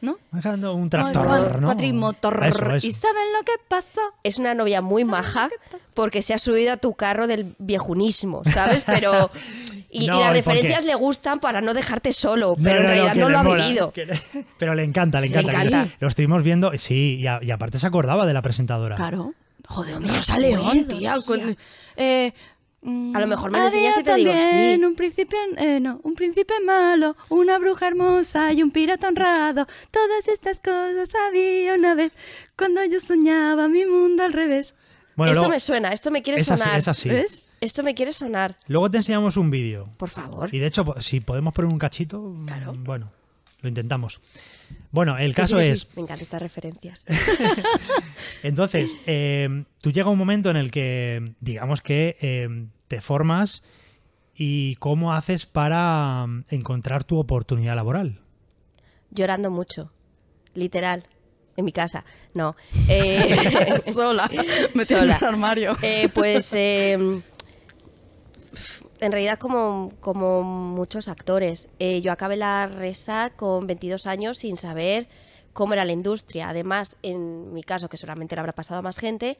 ¿no? Manejando un tractor, ¿no? Y
saben lo que pasa. Es una novia muy maja porque se ha subido a tu carro del viejunismo, ¿sabes? Pero. Y, las referencias le gustan para no dejarte solo, pero en realidad no, lo ha vivido.
<laughs> Pero le encanta, le encanta. Lo estuvimos viendo, sí, y, aparte se acordaba de la presentadora.
Claro. Joder, mira, sale León, Eh, Mm, A lo mejor me lo enseñas y te digo, sí. un principio eh, no, un príncipe malo, una bruja hermosa y un pirata honrado. Todas estas cosas había una vez cuando yo soñaba mi mundo al revés. esto me suena, esto me quiere es sonar. Así, es así. ¿Ves? Esto me quiere sonar.
Luego te enseñamos un vídeo. Por favor. Y de hecho, si podemos poner un cachito, mm, bueno, lo intentamos. Bueno, el caso es.
Me encantan estas referencias.
<laughs> Entonces, em, tú llega un momento en el que, digamos que em, te formas y cómo haces para em, encontrar tu oportunidad laboral.
Llorando mucho, literal. En mi casa, no. Eh, <laughs> sola, <laughs> me sola. En el armario. Eh, pues en realidad como, muchos actores. Eh, yo acabé la resa con 22 años sin saber cómo era la industria. Además, en mi caso, que solamente le habrá pasado a más gente,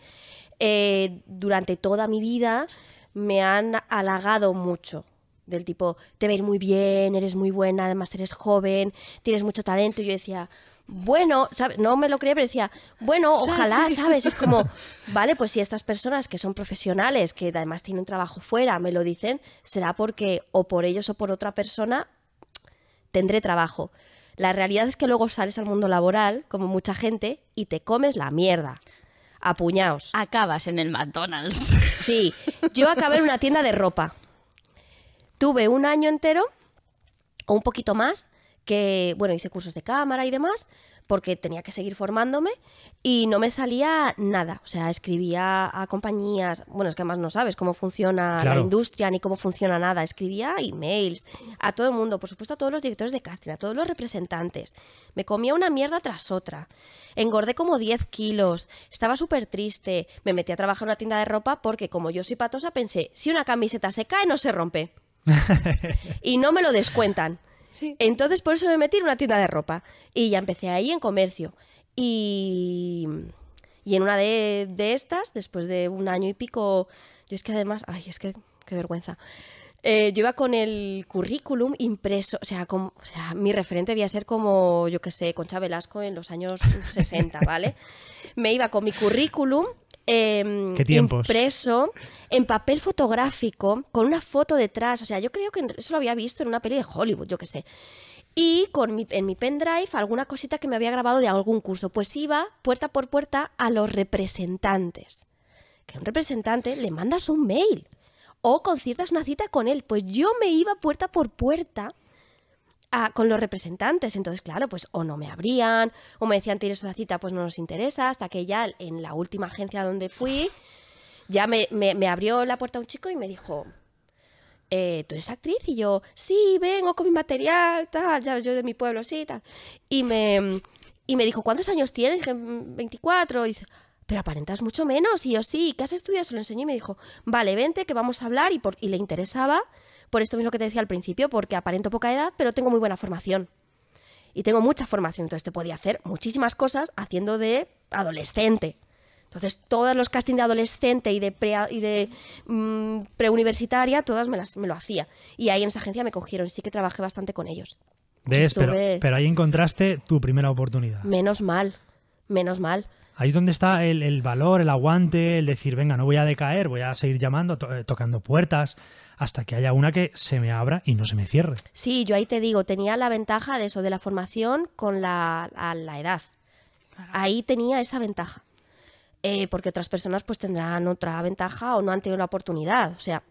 eh, durante toda mi vida me han halagado mucho. Del tipo, te ves muy bien, eres muy buena, además eres joven, tienes mucho talento. Y yo decía, bueno, ¿sabes? no me lo creía, pero decía, bueno, ojalá, ¿sabes? Es como, <laughs> vale, pues si estas personas que son profesionales, que además tienen trabajo fuera, me lo dicen, será porque o por ellos o por otra persona tendré trabajo. La realidad es que luego sales al mundo laboral, como mucha gente, y te comes la mierda. Apuñaos. Acabas en el McDonald's. <laughs> Sí, yo acabé en una tienda de ropa. Tuve un año entero, o un poquito más, que, bueno, hice cursos de cámara y demás, porque tenía que seguir formándome y no me salía nada. O sea, escribía a compañías, bueno, es que además no sabes cómo funciona la industria ni cómo funciona nada. Escribía emails a todo el mundo, por supuesto a todos los directores de casting, a todos los representantes. Me comía una mierda tras otra. Engordé como 10 kilos, estaba súper triste. Me metí a trabajar en una tienda de ropa porque como yo soy patosa pensé, si una camiseta se cae no se rompe. <laughs> y no me lo descuentan. Entonces por eso me metí en una tienda de ropa y ya empecé ahí en comercio. Y, y en una de, estas, después de un año y pico, yo es que además, ay, es que qué vergüenza. Eh, yo iba con el currículum impreso, o sea, como, o sea, mi referente debía ser como, yo qué sé, Concha Velasco en los años 60, ¿vale? <laughs> Me iba con mi currículum eh, impreso en papel fotográfico con una foto detrás. O sea, yo creo que eso lo había visto en una peli de Hollywood, yo qué sé. Y con en mi pendrive alguna cosita que me había grabado de algún curso. Pues iba puerta por puerta a los representantes. Que a un representante le mandas un mail o conciertas una cita con él. Pues yo me iba puerta por puerta con los representantes. Entonces, claro, pues o no me abrían, o me decían, tienes una cita, pues no nos interesa, hasta que ya en la última agencia donde fui, ya me, abrió la puerta un chico y me dijo, eh, ¿tú eres actriz? Y yo, sí, vengo con mi material, tal, ya yo de mi pueblo, sí, tal. Y me, y me dijo, ¿cuántos años tienes? Dije, 24. Y dice, pero aparentas mucho menos. Y yo, sí, ¿qué has estudiado? Se lo enseñé y me dijo, vale, vente, que vamos a hablar. Y, por, y le interesaba por esto mismo que te decía al principio, porque aparento poca edad, pero tengo muy buena formación. Y tengo mucha formación, entonces te podía hacer muchísimas cosas haciendo de adolescente. Entonces, todos los castings de adolescente y de, pre, y de mm, preuniversitaria, todas me, las, lo hacía. Y ahí en esa agencia me cogieron, sí que trabajé bastante con ellos. pero, pero,
ahí encontraste tu primera oportunidad.
Menos mal, menos mal.
Ahí es donde está el, valor, el aguante, el decir, venga, no voy a decaer, voy a seguir llamando, eh, tocando puertas hasta que haya una que se me abra y no se me cierre.
Sí, yo ahí te digo, tenía la ventaja de eso, de la formación con la, la edad. Ahí tenía esa ventaja. Eh, porque otras personas pues tendrán otra ventaja o no han tenido la oportunidad. O sea,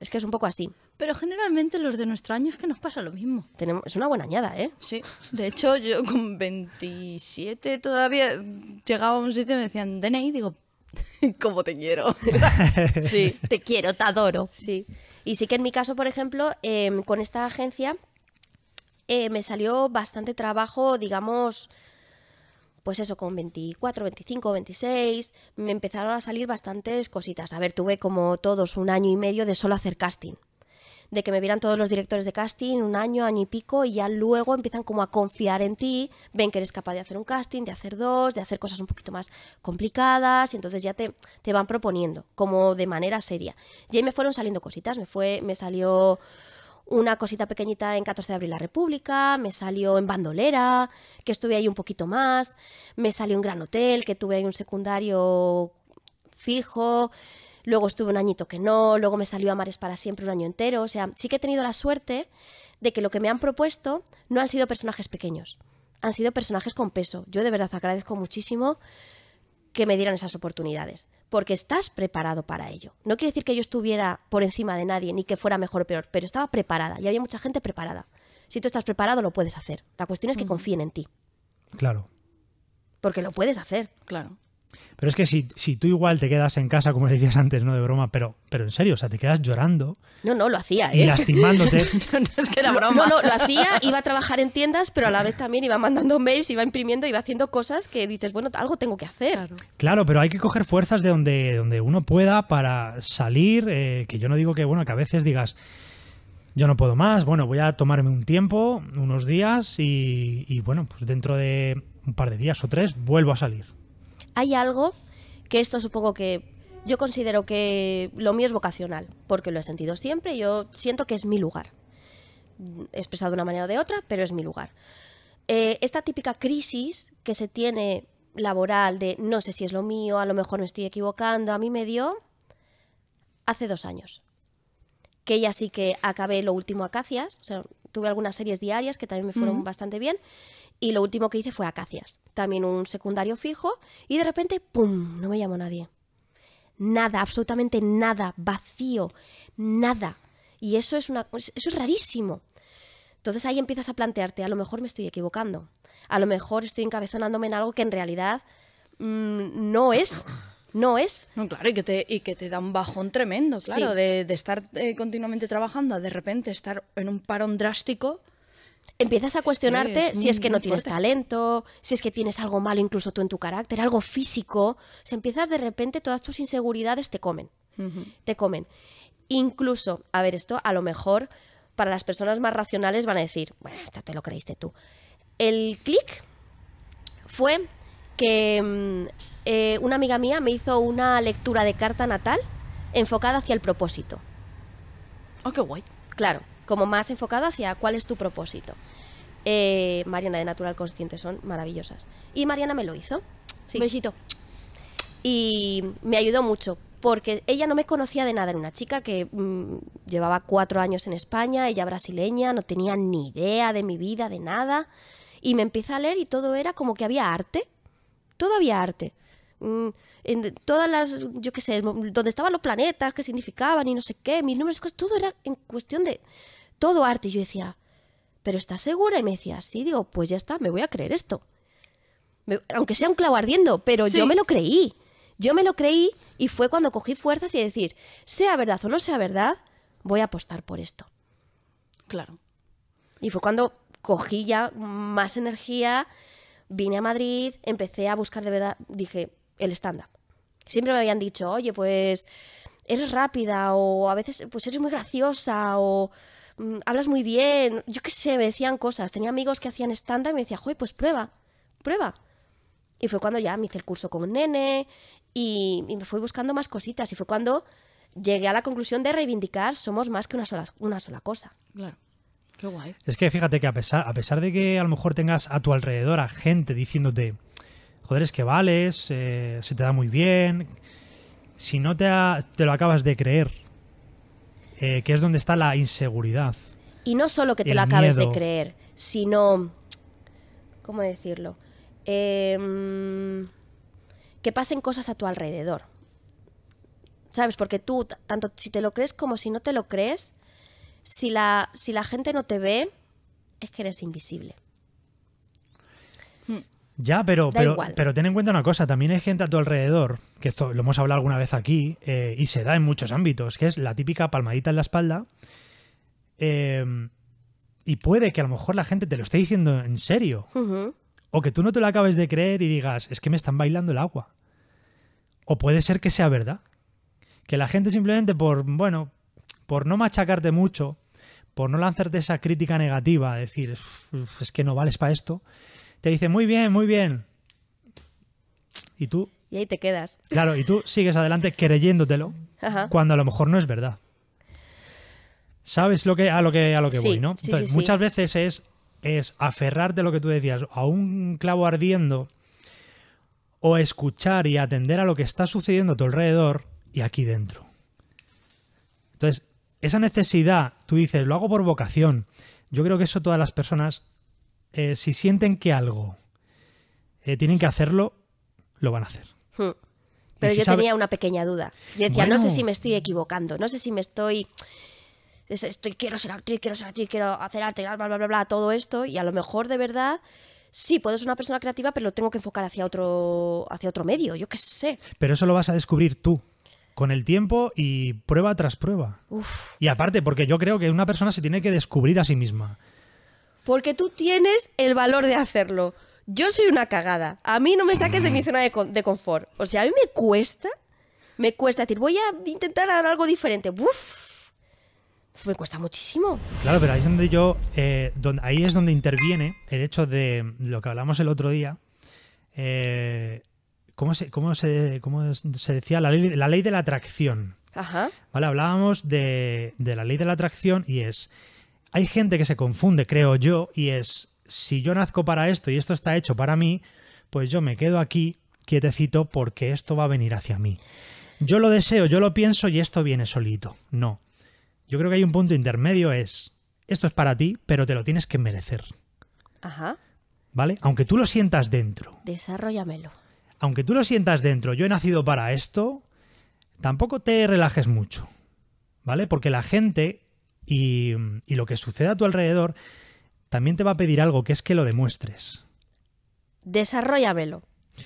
es que es un poco así. Pero generalmente los de nuestro año es que nos pasa lo mismo. Tenemos, es una buena añada, ¿eh? Sí. De hecho, yo con 27 todavía llegaba a un sitio y me decían ahí, digo, <laughs> Como te quiero. <laughs> sí. Te quiero, te adoro. Sí. Y sí que en mi caso, por ejemplo, em, con esta agencia eh, me salió bastante trabajo, digamos, pues eso, con 24, 25, 26, me empezaron a salir bastantes cositas. A ver, tuve como todos un año y medio de solo hacer casting de que me vieran todos los directores de casting, un año, año y pico, y ya luego empiezan como a confiar en ti, ven que eres capaz de hacer un casting, de hacer dos, de hacer cosas un poquito más complicadas, y entonces ya te, te van proponiendo, como de manera seria. Y ahí me fueron saliendo cositas, me, fue, me salió una cosita pequeñita en 14 de abril la República, me salió en Bandolera, que estuve ahí un poquito más, me salió en Gran Hotel, que tuve ahí un secundario fijo, luego estuve un añito que no, luego me salió a mares para siempre un año entero, o sea, sí que he tenido la suerte de que lo que me han propuesto no han sido personajes pequeños, han sido personajes con peso. Yo de verdad agradezco muchísimo que me dieran esas oportunidades, porque estás preparado para ello. No quiere decir que yo estuviera por encima de nadie ni que fuera mejor o peor, pero estaba preparada y había mucha gente preparada. Si tú estás preparado, lo puedes hacer. La cuestión es que confíen en ti. Claro. Porque lo puedes hacer. Claro.
Pero es que si, tú igual te quedas en casa, como <laughs> decías antes, no de broma, pero, pero en serio, o sea, te quedas llorando.
No, no, lo hacía,
Y ¿eh? lastimándote.
<laughs>
no, es que era broma. No, no, lo hacía, <laughs> iba
a trabajar en tiendas, pero a la vez también iba mandando mails, iba imprimiendo, iba haciendo cosas que dices, bueno, algo tengo que hacer.
Claro, pero hay que coger fuerzas de donde, donde uno pueda para salir, eh, que yo no digo que, bueno, que a veces digas, yo no puedo más, bueno, voy a tomarme un tiempo, unos días, y, y bueno, pues dentro de un par de días o tres vuelvo a salir
hay algo que esto supongo que yo considero que lo mío es vocacional, porque lo he sentido siempre, yo siento que es mi lugar. Mm, he expresado de una manera o de otra, pero es mi lugar. Eh, esta típica crisis que se tiene laboral de no sé si es lo mío, a lo mejor me estoy equivocando, a mí me dio hace dos años. Que ya sí que acabé lo último Acacias, o sea, tuve algunas series diarias que también me fueron bastante bien. Y lo último que hice fue Acacias, también un secundario fijo. Y de repente, ¡pum!, no me llamó nadie. Nada, absolutamente nada, vacío, nada. Y eso es, una, eso es rarísimo. Entonces ahí empiezas a plantearte, a lo mejor me estoy equivocando, a lo mejor estoy encabezonándome en algo que en realidad mm, no es no es. No, claro, y que te, que te da un bajón tremendo, claro, de, estar eh, continuamente trabajando a de repente estar en un parón drástico. Empiezas a cuestionarte si es que no tienes talento, si es que tienes algo malo incluso tú en tu carácter, algo físico. O empiezas de repente, todas tus inseguridades te comen. Te comen. Incluso, a ver, esto a lo mejor para las personas más racionales van a decir, bueno, esto te lo creíste tú. El clic fue que mm, eh, una amiga mía me hizo una lectura de carta natal enfocada hacia el propósito. Oh, qué guay. Claro, como más enfocada hacia cuál es tu propósito. Eh, Mariana de Natural Consciente son maravillosas. Y Mariana me lo hizo. Sí. Besito. Y me ayudó mucho porque ella no me conocía de nada. Era una chica que mm, llevaba cuatro años en España, ella brasileña, no tenía ni idea de mi vida, de nada. Y me empieza a leer y todo era como que había arte. Todo había arte. Mm, en todas las, yo qué sé, donde estaban los planetas, qué significaban y no sé qué, mis números, todo era en cuestión de todo arte. Y yo decía, ¿pero estás segura? Y me decía, sí, digo, pues ya está, me voy a creer esto. aunque sea un clavo ardiendo, pero yo me lo creí. Yo me lo creí y fue cuando cogí fuerzas y decir, sea verdad o no sea verdad, voy a apostar por esto. Claro. Y fue cuando cogí ya más energía, vine a Madrid, empecé a buscar de verdad, dije, el stand Siempre me habían dicho, oye, pues eres rápida o a veces pues eres muy graciosa o mm, hablas muy bien, yo qué sé, me decían cosas. Tenía amigos que hacían estándar y me decía, joder, pues prueba, prueba. Y fue cuando ya me hice el curso con Nene y, me fui buscando más cositas. Y fue cuando llegué a la conclusión de reivindicar somos más que una sola, una sola cosa. Claro. Qué guay.
Es que fíjate que a pesar, a pesar de que a lo mejor tengas a tu alrededor a gente diciéndote, poderes que vales, eh, se te da muy bien. Si no te, te lo acabas de creer, eh, que es donde está la inseguridad.
Y no solo que te lo acabes de creer, sino. ¿Cómo decirlo? Em, que pasen cosas a tu alrededor. ¿Sabes? Porque tú, tanto si te lo crees como si no te lo crees, si la, si la gente no te ve, es que eres invisible.
Ya, pero, pero, ten en cuenta una cosa, también hay gente a tu alrededor, que esto lo hemos hablado alguna vez aquí, eh, y se da en muchos ámbitos, que es la típica palmadita en la espalda. Eh, y puede que a lo mejor la gente te lo esté diciendo en serio. O que tú no te lo acabes de creer y digas, es que me están bailando el agua. O puede ser que sea verdad. Que la gente simplemente por, bueno, por no machacarte mucho, por no lanzarte esa crítica negativa, decir, es que no vales para esto, te dice, muy bien, muy bien. Y tú...
Y ahí te quedas.
Claro, y tú sigues adelante creyéndotelo cuando a lo mejor no es verdad. ¿Sabes lo que, a lo que, a lo que voy, no? Entonces, muchas veces es, es aferrarte lo que tú decías, a un clavo ardiendo o escuchar y atender a lo que está sucediendo a tu alrededor y aquí dentro. Entonces, esa necesidad, tú dices, lo hago por vocación. Yo creo que eso todas las personas eh, si sienten que algo eh, tienen que hacerlo, lo van a hacer.
Hmm.
Pero yo tenía una pequeña duda. decía, no sé si me estoy equivocando, no sé si me estoy... Quiero ser actriz, quiero ser actriz, quiero hacer arte, bla, bla, bla, bla, todo esto. Y a lo mejor de verdad sí, puedo ser una persona creativa, pero lo tengo que enfocar hacia otro, hacia otro medio, yo qué sé. Pero
eso lo vas a descubrir tú, con el tiempo y prueba tras prueba. Y aparte, porque yo creo que una persona se tiene que descubrir a sí misma.
Porque tú tienes el valor de hacerlo. Yo soy una cagada. A mí no me saques de mi zona de, confort. O sea, a mí me cuesta. Me cuesta decir, voy a intentar hacer algo diferente. Uf, me cuesta muchísimo. Claro, pero ahí es
donde yo. Eh, ahí es donde interviene el hecho de lo que hablamos el otro día. Eh, ¿cómo, se, cómo, se, ¿Cómo se decía? La ley, de la atracción. Ajá. Vale, hablábamos de la ley de la atracción y es hay gente que se confunde, creo yo, y es, si yo nazco para esto y esto está hecho para mí, pues yo me quedo aquí quietecito porque esto va a venir hacia mí. Yo lo deseo, yo lo pienso y esto viene solito. No. Yo creo que hay un punto intermedio, es, esto es para ti, pero te lo tienes que merecer. Ajá. ¿Vale? Aunque tú lo sientas dentro.
Desarrollamelo.
Aunque tú lo sientas dentro, yo he nacido para esto, tampoco te relajes mucho. ¿Vale? Porque la gente y, lo que sucede a tu alrededor también te va a pedir algo, que es que lo demuestres.
Desarrollamelo.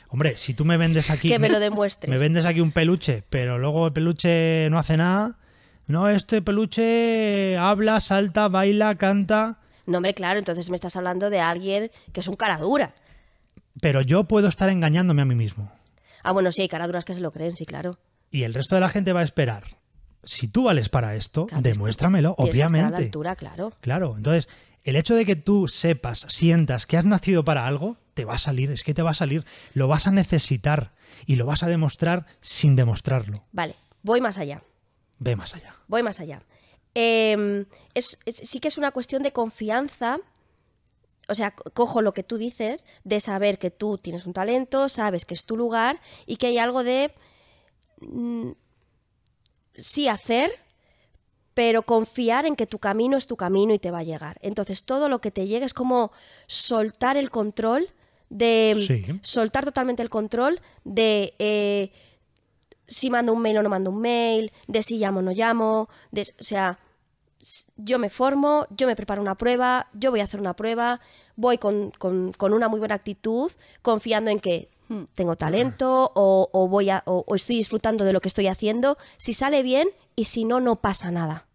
Hombre, si tú me vendes aquí. <laughs> Que me lo demuestres. Me vendes aquí un peluche, pero luego el peluche no hace nada. No, este peluche habla, salta, baila, canta.
No, hombre, claro, entonces me estás hablando de alguien que es un cara dura.
Pero yo puedo estar engañándome a mí mismo.
Ah, bueno, sí, hay caraduras que se lo creen, sí, claro.
Y el resto de la gente va a esperar si tú vales para esto, demuéstramelo, que obviamente. A la altura, claro. Claro, entonces, el hecho de que tú sepas, sientas que has nacido para algo, te va a salir, es que te va a salir, lo vas a necesitar y lo vas a demostrar sin demostrarlo.
Vale, voy más allá. Ve más allá. Voy más allá. Em, sí que es una cuestión de confianza. O sea, cojo lo que tú dices, de saber que tú tienes un talento, sabes que es tu lugar y que hay algo de... Mm, sí hacer, pero confiar en que tu camino es tu camino y te va a llegar. Entonces, todo lo que te llegue es como soltar el control de soltar totalmente el control de eh, si mando un mail o no mando un mail, de si llamo o no llamo, de, o sea, yo me formo, yo me preparo una prueba, yo voy a hacer una prueba, voy con, con una muy buena actitud, confiando en que tengo talento o, voy a, o, estoy disfrutando de lo que estoy haciendo. Si sale bien y si no, no pasa nada.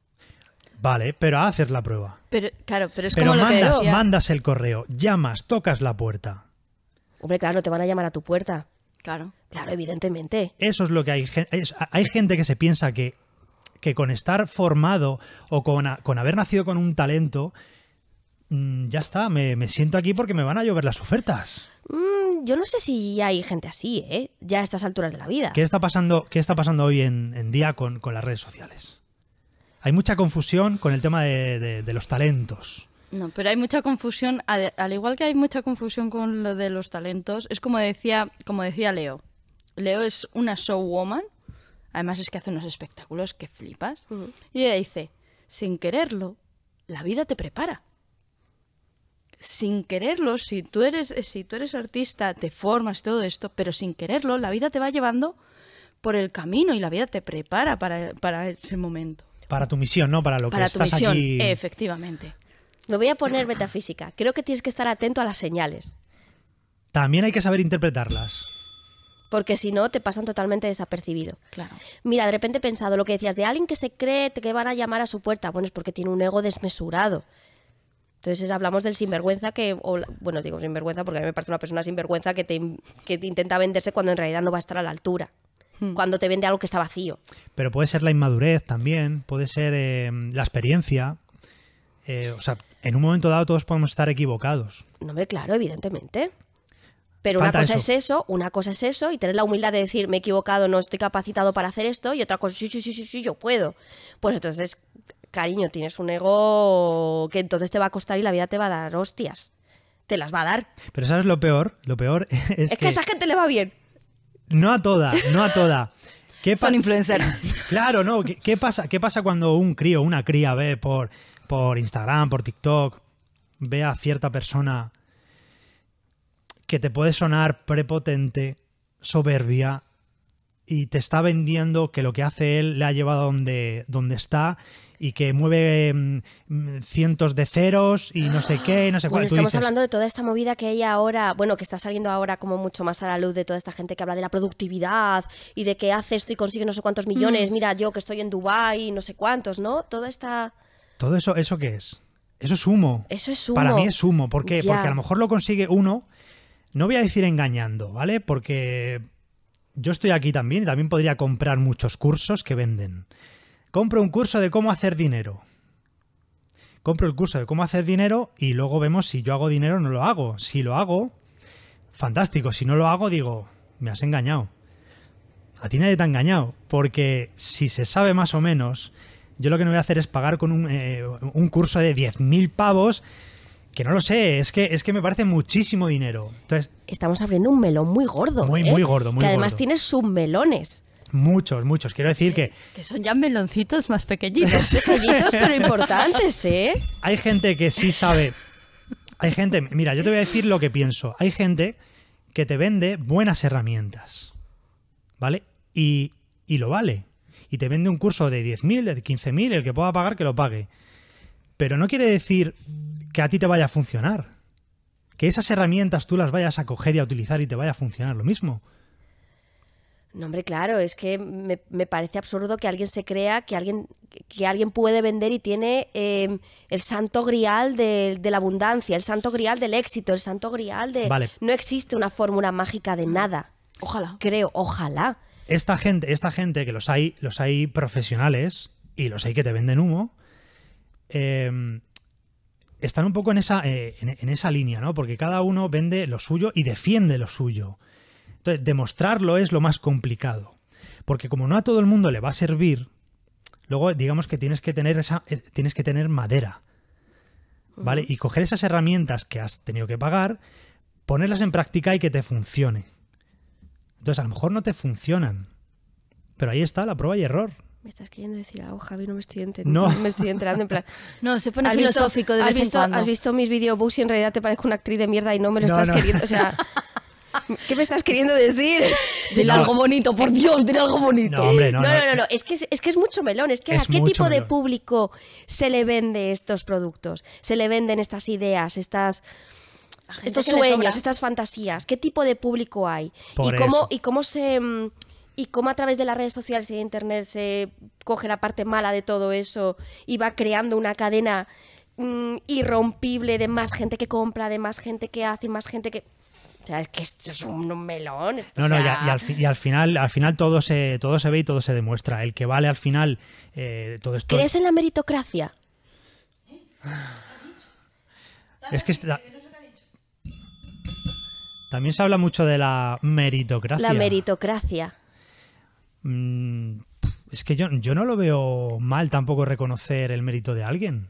Vale, pero haces la prueba.
Pero, claro, pero es como mandas, lo que
mandas el correo, llamas, tocas la puerta.
Hombre, claro, te van a llamar a tu puerta. Claro. Claro, evidentemente.
Eso es lo que hay. Hay gente que se piensa que, con estar formado o con, con haber nacido con un talento, Mm, ya está, me, siento aquí porque me van a llover las ofertas.
Mm, yo no sé si hay gente así, ¿eh? Ya a estas alturas de la vida. ¿Qué
está pasando, qué está pasando hoy en, día con, las redes sociales? Hay mucha confusión con el tema de, los talentos.
No, pero hay mucha confusión, al, igual que hay mucha confusión con lo de los talentos, es como decía, como decía Leo. Leo es una showwoman, además es que hace unos espectáculos que flipas. Y ella dice, sin quererlo, la vida te prepara sin quererlo, si tú eres, si tú eres artista, te formas todo esto, pero sin quererlo, la vida te va llevando por el camino y la vida te prepara para, ese momento.
Para tu misión, ¿no? Para lo que estás aquí. tu misión,
efectivamente. Lo voy a poner metafísica. Creo que tienes que estar atento a las señales.
También hay que saber interpretarlas.
Porque si no, te pasan totalmente desapercibido. Claro. Mira, de repente he pensado lo que decías de alguien que se cree que van a llamar a su puerta. Bueno, es porque tiene un ego desmesurado. Entonces hablamos del sinvergüenza que, bueno, digo sinvergüenza porque a mí me parece una persona sinvergüenza que te, intenta venderse cuando en realidad no va a estar a la altura hmm. cuando te vende algo que está vacío.
Pero puede ser la inmadurez también, puede ser eh, la experiencia. Eh, o sea, en un momento dado todos podemos estar equivocados.
No, me claro, evidentemente. Pero una cosa es eso, una cosa es eso, y tener la humildad de decir, me he equivocado, no estoy capacitado para hacer esto, y otra cosa, sí, sí, sí, sí, sí yo puedo. Pues entonces, cariño, tienes un ego que entonces te va a costar y la vida te va a dar hostias. Te las va a dar.
Pero ¿sabes lo peor? Lo peor <laughs> es, es que... a
esa gente le va bien.
No a toda, no a toda. ¿Qué Son influencer. <laughs> Claro, no. ¿Qué, pasa, ¿Qué pasa cuando un crío, una cría ve por, por Instagram, por TikTok, ve a cierta persona que te puede sonar prepotente, soberbia, y te está vendiendo que lo que hace él le ha llevado donde, donde está y que mueve mm, cientos de ceros y no sé qué, no sé bueno, cuál. Estamos hablando
de toda esta movida que hay ahora, bueno, que está saliendo ahora como mucho más a la luz de toda esta gente que habla de la productividad y de que hace esto y consigue no sé cuántos millones. Mm. Mira, yo que estoy en Dubai, no sé cuántos, ¿no? Todo esta.
Todo eso, ¿eso qué es? Eso es humo.
Eso es humo. Para mí es humo. ¿Por qué? Porque a lo mejor
lo consigue uno. No voy a decir engañando, ¿vale? Porque yo estoy aquí también y también podría comprar muchos cursos que venden. Compro un curso de cómo hacer dinero. Compro el curso de cómo hacer dinero y luego vemos si yo hago dinero o no lo hago. Si lo hago, fantástico. Si no lo hago, digo, me has engañado. A ti nadie te ha engañado, porque si se sabe más o menos, yo lo que no voy a hacer es pagar con un, eh, curso de 10.000 pavos que no lo sé, es que, es que me parece muchísimo
dinero. Entonces, Estamos abriendo un melón muy gordo. Muy, muy ¿eh? gordo, muy Que además tienes tiene sus melones. Muchos, muchos. Quiero decir que... Que son ya meloncitos más pequeñitos. ¿eh? pequeñitos, pero importantes, ¿eh?
Hay gente que sí sabe... Hay gente... Mira, yo te voy a decir lo que pienso. Hay gente que te vende buenas herramientas, ¿vale? Y, y lo vale. Y te vende un curso de 10.000, de 15.000, el que pueda pagar, que lo pague. Pero no quiere decir que a ti te vaya a funcionar. Que esas herramientas tú las vayas a coger y a utilizar y te vaya a funcionar lo mismo.
No, hombre, claro, es que me, parece absurdo que alguien se crea que alguien, que alguien puede vender y tiene em, el santo grial de, la abundancia, el santo grial del éxito, el santo grial de... No existe una fórmula mágica de nada. Ojalá. Creo, ojalá.
Esta gente, esta gente que los hay, los hay profesionales y los hay que te venden humo, em, están un poco en esa, eh, en esa línea, ¿no? Porque cada uno vende lo suyo y defiende lo suyo. Entonces, demostrarlo es lo más complicado. Porque como no a todo el mundo le va a servir, luego digamos que tienes que tener esa. Eh, tienes que tener madera. ¿Vale? Y coger esas herramientas que has tenido que pagar, ponerlas en práctica y que te funcione. Entonces, a lo mejor no te funcionan. Pero ahí está la prueba y error.
Me estás queriendo decir algo, Javi, no me estoy enterando. No. Me estoy enterando en plan. <laughs> No, se pone filosófico de vez ¿has visto, cuando? ¿Has visto mis videobooks y en realidad te parezco una actriz de mierda y no me lo estás queriendo? O sea, <laughs> ¿Qué me estás queriendo decir? <laughs> Dile algo bonito, por Dios, dile algo bonito. No, no, no, no, Es, que es, mucho melón. Es que qué tipo de público se le vende estos productos? ¿Se le venden estas ideas, estas...
Estos sueños,
estas fantasías, ¿qué tipo de público hay? ¿Y cómo, ¿Y cómo se mm, y cómo a través de las redes sociales y de internet se coge la parte mala de todo eso y va creando una cadena mm, irrompible de más gente que compra, de más gente que hace, más gente que... O sea, es que esto es un melón. no, no, y,
al final, al final todo se, todo se ve y todo se demuestra. El que vale al final eh, todo esto. ¿Crees
en la meritocracia?
Es que también se habla mucho de la meritocracia. La
meritocracia.
Mm, es que yo no lo veo mal tampoco reconocer el mérito de alguien.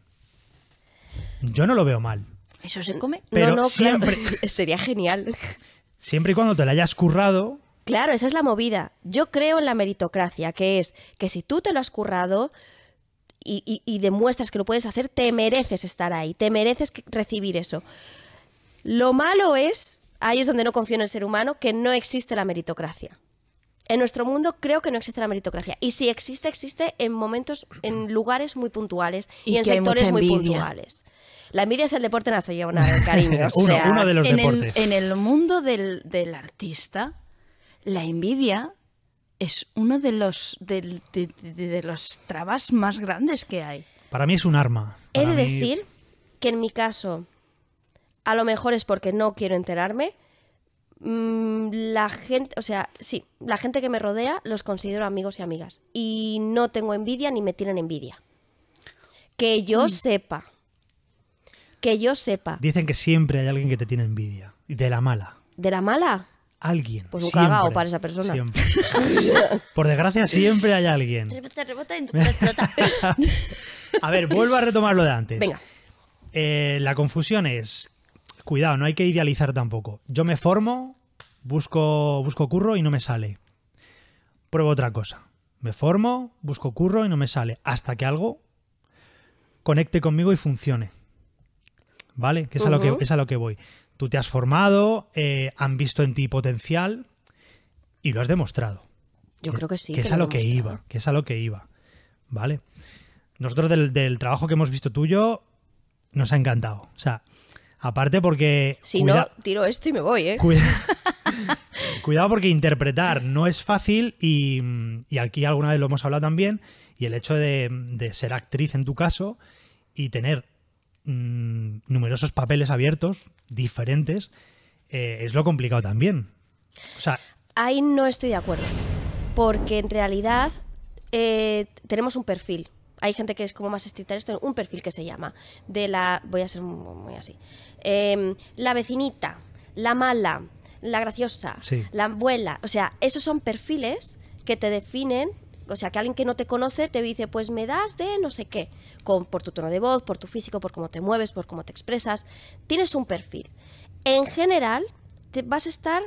Yo no lo veo mal.
Eso se mm, come. no, no, Claro, <laughs> sería genial.
Siempre y cuando te la hayas currado.
Claro, esa es la movida. Yo creo en la meritocracia, que es que si tú te lo has currado, y, demuestras que lo puedes hacer, te mereces estar ahí, te mereces recibir eso. Lo malo es, ahí es donde no confío en el ser humano, que no existe la meritocracia. En nuestro mundo creo que no existe la meritocracia. Y si existe, existe en momentos, en mm. lugares muy puntuales y, en sectores muy puntuales. La envidia es el deporte nacional, <laughs> cariño. O sea, uno, de los deportes. en el mundo del, del, artista, la envidia es uno de los, de, los trabas más grandes que hay.
Para mí es un arma. He de decir
que en mi caso, a lo mejor es porque no quiero enterarme, Mm, la gente, o sea, sí, la gente que me rodea los considero amigos y amigas. Y no tengo envidia ni me tienen envidia. Que yo sepa. Que yo sepa.
Dicen que siempre hay alguien que te tiene envidia. De la mala.
¿De la mala? Alguien. Pues un cagao para esa persona. Siempre. <laughs>
Por desgracia, siempre hay alguien. <laughs> a ver, vuelvo a retomar lo de antes. Venga. Eh, la confusión es cuidado, no hay que idealizar tampoco. Yo me formo, busco, busco curro y no me sale. Pruebo otra cosa. Me formo, busco curro y no me sale. Hasta que algo conecte conmigo y funcione. ¿Vale? Que es, a, lo que, es a lo que voy. Tú te has formado, eh, han visto en ti potencial y lo has demostrado.
Yo creo que sí. Que, es a lo, que iba,
que es a lo que iba. ¿Vale? Nosotros del, del trabajo que hemos visto tuyo nos ha encantado. O sea, Aparte porque... Si no, tiro
esto y me voy, ¿eh? <laughs>
Cuidado porque interpretar no es fácil y, aquí alguna vez lo hemos hablado también, y el hecho de, ser actriz en tu caso y tener mm, numerosos papeles abiertos, diferentes, eh, es lo complicado también.
Ahí no estoy de acuerdo, porque en realidad eh, tenemos un perfil hay gente que es como más estricta en esto, un perfil que se llama, de la, voy a ser muy así, em, la vecinita, la mala, la graciosa, la abuela, o sea, esos son perfiles que te definen o sea, que alguien que no te conoce te dice, pues me das de no sé qué, por tu tono de voz, por tu físico, por cómo te mueves, por cómo te expresas. Tienes un perfil. En general, te vas a estar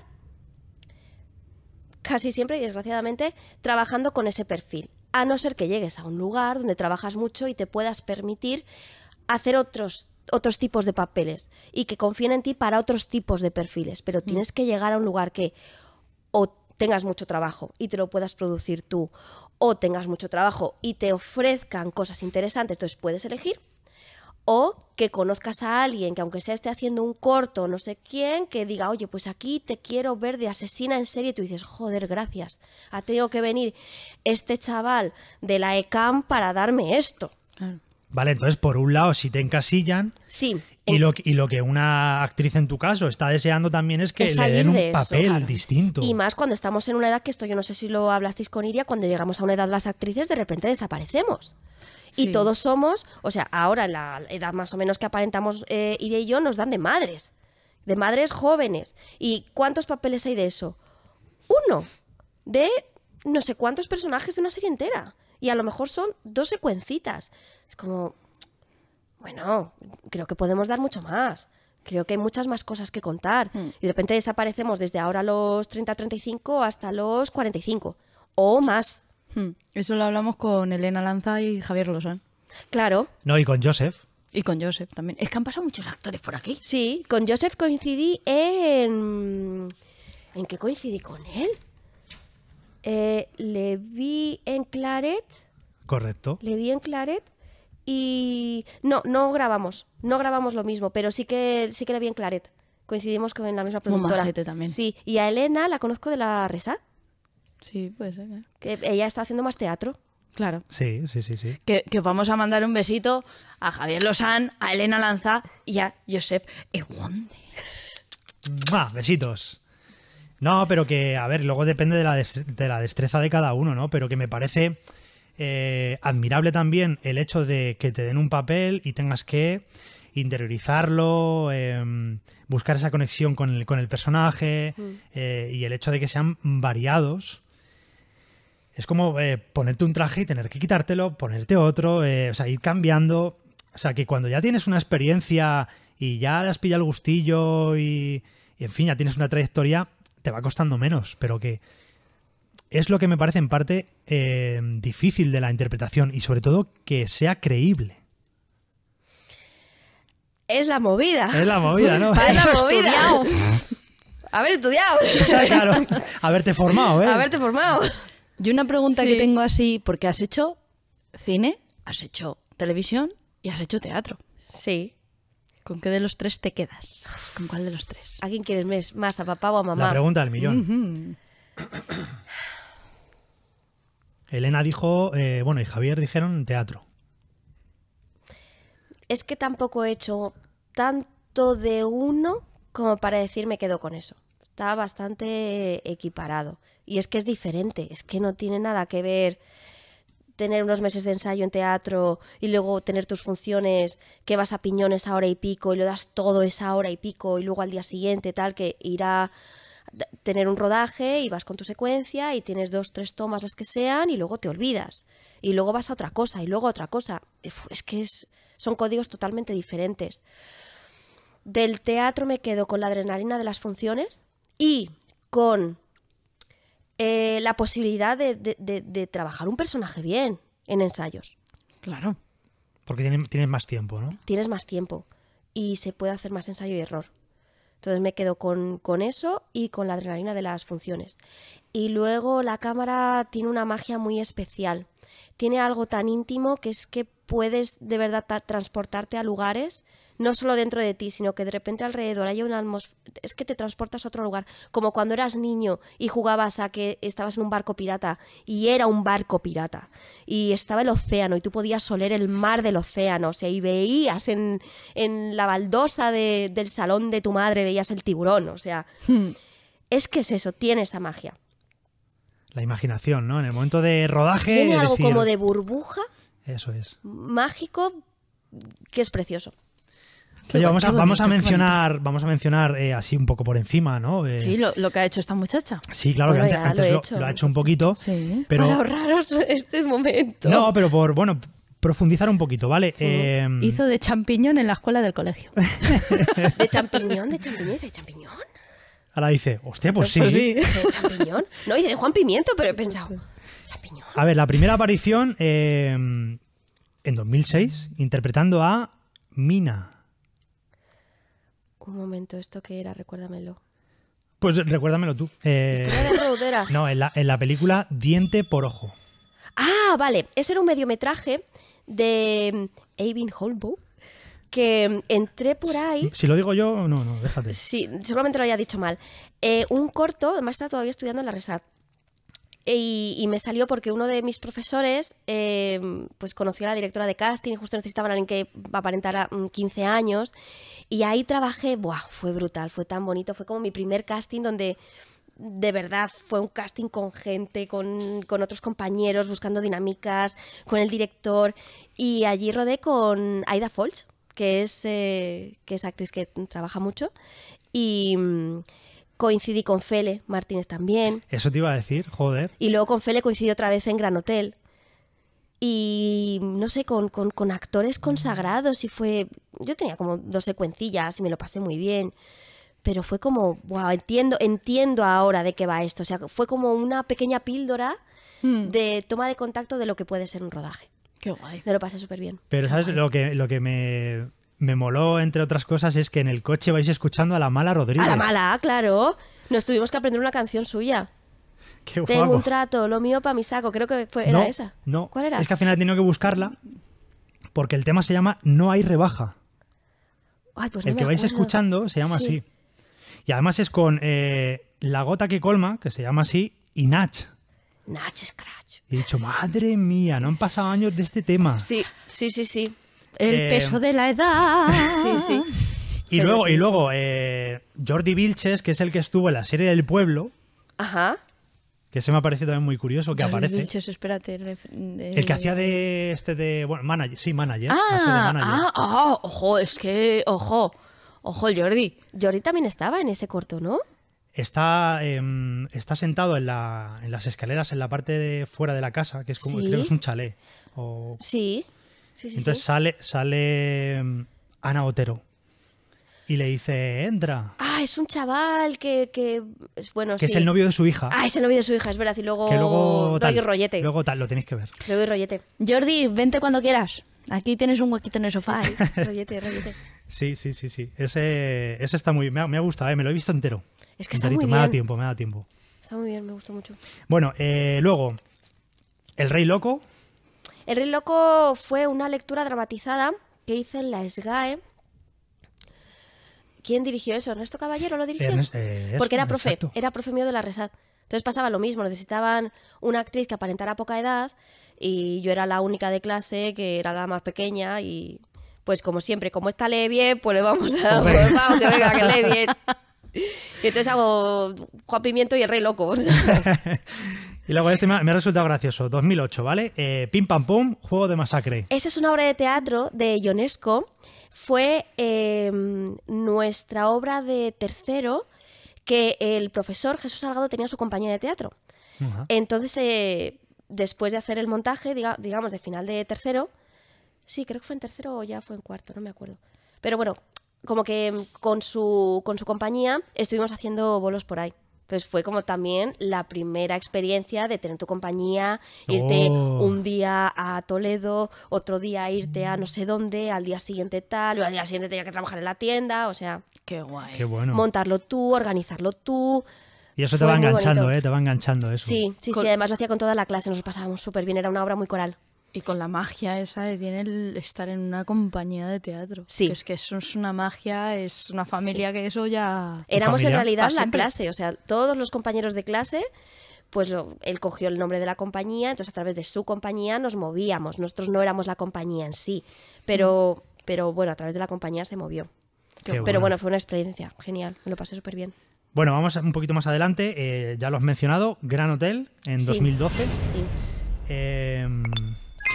casi siempre, desgraciadamente, trabajando con ese perfil a no ser que llegues a un lugar donde trabajas mucho y te puedas permitir hacer otros otros tipos de papeles y que confíen en ti para otros tipos de perfiles, pero mm. tienes que llegar a un lugar que o tengas mucho trabajo y te lo puedas producir tú, o tengas mucho trabajo y te ofrezcan cosas interesantes, entonces puedes elegir o que conozcas a alguien que aunque sea esté haciendo un corto, no sé quién, que diga, oye, pues aquí te quiero ver de asesina en serie, y tú dices, joder, gracias, ha tenido que venir este chaval de la ECAM para darme esto.
Vale, entonces por un lado, si te encasillan,
sí, y, lo,
y lo que una actriz en tu caso está deseando también es que le den un papel distinto. Y
más cuando estamos en una edad que esto, yo no sé si lo hablasteis con Iria, cuando llegamos a una edad las actrices de repente desaparecemos. Y todos somos, o sea, ahora la edad más o menos que aparentamos eh, Iria y yo, nos dan de madres, de madres jóvenes. ¿Y cuántos papeles hay de eso? Uno, de no sé cuántos personajes de una serie entera. Y a lo mejor son dos secuencitas. Es como, bueno, creo que podemos dar mucho más. Creo que hay muchas más cosas que contar. Hmm. Y de repente desaparecemos desde ahora los 30-35 hasta los 45 o más. Hmm. Eso lo hablamos con Elena Lanza y Javier Lozán. Claro.
No, y con Joseph.
Y con Joseph también. Es que han pasado muchos actores por aquí. Sí, con Joseph coincidí en... ¿En qué coincidí con él? Eh, le vi en Claret. Correcto. Le vi en Claret y... No, no grabamos. No grabamos lo mismo, pero sí que, sí que le vi en Claret. Coincidimos con la misma productora. también. Sí, y a Elena la conozco de la Resa. Sí, pues Que ella está haciendo más teatro. Claro.
Sí, sí, sí, sí.
Que, vamos a mandar un besito a Javier Lozán, a Elena Lanza y a Josep
¿A Besitos. No, pero que, a ver, luego depende de la, de la destreza de cada uno, ¿no? Pero que me parece eh, admirable también el hecho de que te den un papel y tengas que interiorizarlo, em, buscar esa conexión con el, personaje mm. eh, y el hecho de que sean variados es como eh, ponerte un traje y tener que quitártelo, ponerte otro, eh, o sea, ir cambiando. O sea, que cuando ya tienes una experiencia y ya has pillado el gustillo y, en fin, ya tienes una trayectoria, te va costando menos, pero que es lo que me parece en parte eh, difícil de la interpretación y sobre todo que sea creíble.
Es la movida. Es la movida, ¿no? <laughs> Es
la <laughs> movida. Estudiado.
<laughs> Haber estudiado. Claro,
haberte formado, ¿eh? Haberte
formado. Yo una pregunta que tengo así, porque has hecho cine, has hecho televisión y has hecho teatro. Sí. ¿Con qué de los tres te quedas? ¿Con cuál de los tres? ¿A quién quieres más? ¿A papá o a mamá? La pregunta del
millón.
<coughs> Elena dijo, eh, bueno, y Javier dijeron teatro.
Es que tampoco he hecho tanto de uno como para decir me quedo con eso está bastante equiparado. Y es que es diferente, es que no tiene nada que ver tener unos meses de ensayo en teatro y luego tener tus funciones, que vas a piñones a hora y pico y lo das todo esa hora y pico y luego al día siguiente tal, que irá tener un rodaje y vas con tu secuencia y tienes dos, tres tomas las que sean y luego te olvidas. Y luego vas a otra cosa y luego a otra cosa. Es que es, son códigos totalmente diferentes. Del teatro me quedo con la adrenalina de las funciones, y con eh, la posibilidad de, trabajar un personaje bien en ensayos.
Claro.
Porque tienes, más tiempo, ¿no?
Tienes más tiempo. Y se puede hacer más ensayo y error. Entonces me quedo con, con, eso y con la adrenalina de las funciones. Y luego la cámara tiene una magia muy especial. Tiene algo tan íntimo que es que puedes de verdad transportarte a lugares no solo dentro de ti, sino que de repente alrededor hay una atmósfera, es que te transportas a otro lugar, como cuando eras niño y jugabas a que estabas en un barco pirata y era un barco pirata y estaba el océano y tú podías oler el mar del océano, o sea, y veías en, la baldosa del salón de tu madre, veías el tiburón, o sea, hmm. es que es eso, tiene esa magia.
La imaginación, ¿no? En el momento de rodaje... Tiene algo como
de burbuja. Eso es. Mágico, que es precioso. Oye, vamos, a, vamos a mencionar,
vamos a mencionar eh, así un poco por encima, ¿no? Eh, sí,
lo, que ha hecho esta muchacha. Sí, claro, que antes, lo, lo, ha
hecho un poquito. Sí. Pero, Para
ahorraros este momento. No,
pero por, bueno, profundizar un poquito, ¿vale? Em, Hizo
de champiñón en la escuela del colegio. <laughs> ¿De champiñón? ¿De champiñón? ¿De champiñón?
Ahora dice, hostia, pues sí. Pues sí.
¿De champiñón? No, y de Juan Pimiento, pero he pensado,
champiñón. A ver, la primera aparición em, en 2006, interpretando a Mina
un momento, ¿esto qué era? Recuérdamelo.
Pues recuérdamelo tú. Eh, de <laughs> no, en la, en la película Diente por Ojo.
Ah, vale. Ese era un mediometraje de Avin mm, holbo que mm, entré por ahí. Si,
lo digo yo, no, no, déjate.
Sí, seguramente lo haya dicho mal. Eh, un corto, además está todavía estudiando en la Resat, y, me salió porque uno de mis profesores eh, pues conoció a la directora de casting y justo necesitaban a alguien que aparentara 15 mm, años. Y ahí trabajé, ¡buah! Fue brutal, fue tan bonito. Fue como mi primer casting donde de verdad fue un casting con gente, con, con otros compañeros, buscando dinámicas, con el director. Y allí rodé con Aida Folch, que es, eh, que es actriz que trabaja mucho. Y. Mm, coincidí con Fele Martínez también.
Eso te iba a decir, joder.
Y luego con Fele coincidí otra vez en Gran Hotel. Y no sé, con, actores consagrados y fue... Yo tenía como dos secuencillas y me lo pasé muy bien. Pero fue como, wow, entiendo, entiendo ahora de qué va esto. O sea, fue como una pequeña píldora hmm. de toma de contacto de lo que puede ser un rodaje. Qué guay. Me lo pasé súper bien. Pero ¿sabes
lo que, lo que me, me moló, entre otras cosas, es que en el coche vais escuchando a la mala Rodríguez. A la
mala, claro. Nos tuvimos que aprender una canción suya. <laughs> Tengo un trato, lo mío para mi saco. Creo que fue, era esa.
No. ¿Cuál era? Es que al final he tenido que buscarla porque el tema se llama No hay rebaja.
Ay, pues el que vais escuchando se llama así.
Y además es con eh, La gota que colma, que se llama así, y Nach. Nach Scratch. Y he dicho, madre mía, no han pasado años de este tema.
Sí, sí, sí, sí. El eh, peso de la edad. <laughs> sí, sí.
Y luego, y luego eh, Jordi Vilches, que es el que estuvo en la serie del pueblo. Ajá. Que se me ha parecido también muy curioso que Jordi aparece. Vilches,
espérate. El, que hacía
de este de. Bueno, manager. Sí, manager. Ah,
ah, ah ojo, es que. Ojo. Ojo, Jordi. Jordi también estaba en ese corto, ¿no?
Está, em, está sentado en, la, en, las escaleras, en la parte de fuera de la casa, que es como creo es un chalet.
Sí.
Entonces
sale, sale mm, Ana Otero. Y le dice, entra.
Ah, es un chaval que. que bueno, que es el novio de
su hija. Ah, es
el novio de su hija, es verdad. Y luego. Que rollete.
Luego tal, lo tenéis que ver.
Luego y rollete. Jordi, vente cuando quieras. Aquí tienes un huequito en el sofá. ¿eh? <laughs> rollete, rollete.
Sí, sí, sí, sí. Ese, ese está muy. Me ha, me gustado, ¿eh? me lo he visto entero.
Es que está muy bien. Me da tiempo, me da tiempo. Está muy bien, me gusta mucho.
Bueno, eh, luego. El Rey Loco.
El Rey Loco fue una lectura dramatizada que hice en la SGAE. ¿Quién dirigió eso? ¿Nuestro Caballero lo dirigió? Eh, Porque era profe, era profe mío de la resat. Entonces pasaba lo mismo, necesitaban una actriz que aparentara poca edad y yo era la única de clase que era la más pequeña y pues como siempre, como esta lee bien, pues le vamos a... Pues que venga, que lee bien. Y entonces hago Juan Pimiento y el Rey Loco. <laughs>
<laughs> Y luego este me ha, resultado gracioso. 2008, ¿vale? Eh, Pim Pam Pum, Juego de Masacre.
Esa es una obra de teatro de Ionesco. Fue eh, nuestra obra de tercero que el profesor Jesús Salgado tenía su compañía de teatro. Entonces, eh, después de hacer el montaje, digamos, de final de tercero, sí, creo que fue en tercero o ya fue en cuarto, no me acuerdo. Pero bueno, como que con su, con su compañía estuvimos haciendo bolos por ahí. Entonces fue como también la primera experiencia de tener tu compañía, irte oh. un día a Toledo, otro día irte a no sé dónde, al día siguiente tal, o al día siguiente tenía que trabajar en la tienda, o sea, qué guay. Qué bueno. Montarlo tú, organizarlo tú.
Y eso te va enganchando, ¿eh? Te va enganchando eso.
Sí, sí, sí. Además lo hacía con toda la clase, nos pasábamos súper bien, era una obra muy coral. Y con la magia esa que tiene el estar en una compañía de teatro. Sí. Es que eso es una magia, es una familia que eso ya... Éramos en realidad ah, la clase, o sea, todos los compañeros de clase, pues él cogió el nombre de la compañía, entonces a través de su compañía nos movíamos. Nosotros no éramos la compañía en sí, pero, mm. pero bueno, a través de la compañía se movió. pero bueno. fue una experiencia genial, me lo pasé súper bien.
Bueno, vamos un poquito más adelante, eh, ya lo has mencionado, Gran Hotel en 2012. Sí. Em,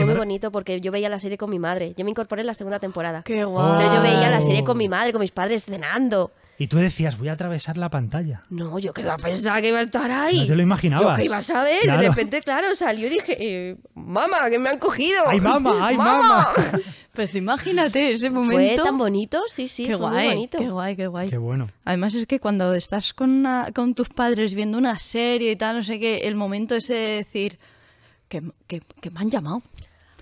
muy
bonito porque yo veía la serie con mi madre. Yo me incorporé en la segunda temporada. ¡Qué guau! Entonces yo veía la serie con mi madre, con mis padres cenando.
Y tú decías, voy a atravesar la pantalla.
No, yo que iba a pensar que iba a estar ahí. No lo imaginabas. ibas a ver. De repente, claro, salió y dije, eh, mamá, que me han cogido. ¡Ay, mamá! ¡Ay, <laughs> mamá! <laughs> pues imagínate ese momento. Fue tan bonito, sí, sí, qué guay, bonito. Qué guay, qué guay. Qué bueno. Además es que cuando estás con, tus padres viendo una serie y tal, no sé qué, el momento ese de decir... que, me han llamado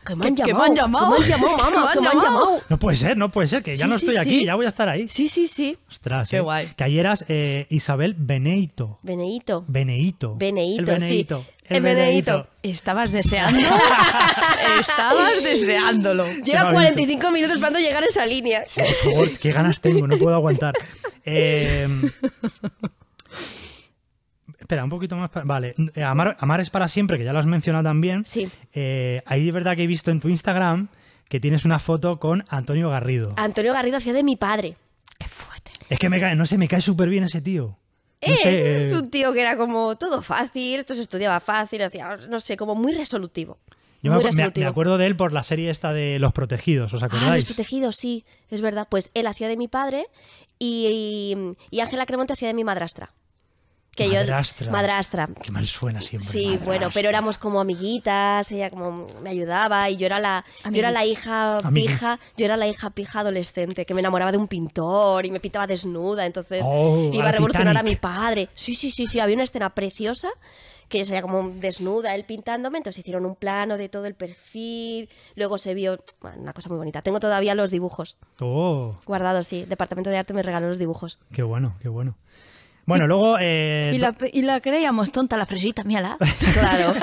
que me han llamado. me han llamado, <laughs> me han llamado,
No puede ser, no puede ser, que ya no estoy aquí, ya
voy a estar ahí. Sí, sí, sí.
Ostras, qué ¿eh? guay. Que ayer eh, Isabel Beneito.
Beneito.
Beneito. Beneito, El Beneito. El Beneito.
Estabas deseando. <laughs> Estabas deseándolo. Lleva 45 minutos esperando llegar a esa línea. Por favor,
qué ganas tengo, no puedo aguantar. <laughs> Eh, Espera, un poquito más. Vale, eh, Amar, es para siempre, que ya lo has mencionado también. Sí. Eh, ahí de verdad que he visto en tu Instagram que tienes una foto con Antonio Garrido.
Antonio Garrido hacía de mi padre. Qué
fuerte. Es que me cae, no sé, me cae súper bien ese tío.
Es eh, un tío que era como todo fácil, esto se estudiaba fácil, hacía, no sé, como muy resolutivo. Yo me, acuerdo
de él por la serie esta de Los Protegidos, ¿os ah, acordáis? los
Protegidos, sí, es verdad. Pues él hacía de mi padre y Ángela Cremonte hacía de mi madrastra.
Que madrastra. Yo, madrastra. que mal suena siempre. Sí, bueno,
pero éramos como amiguitas, ella como me ayudaba y yo era la, era la hija pija, yo era la hija pija adolescente que me enamoraba de un pintor y me pintaba desnuda, entonces oh, iba a revolucionar a mi padre. Sí, sí, sí, sí, había una escena preciosa que yo salía como desnuda, él pintándome, entonces hicieron un plano de todo el perfil, luego se vio una cosa muy bonita. Tengo todavía los dibujos. Oh. Guardados, sí. Departamento de Arte me regaló los dibujos.
Qué bueno, qué bueno. Bueno, luego... Eh,
y, la, creíamos tonta, la fresita, mírala. <laughs> Claro.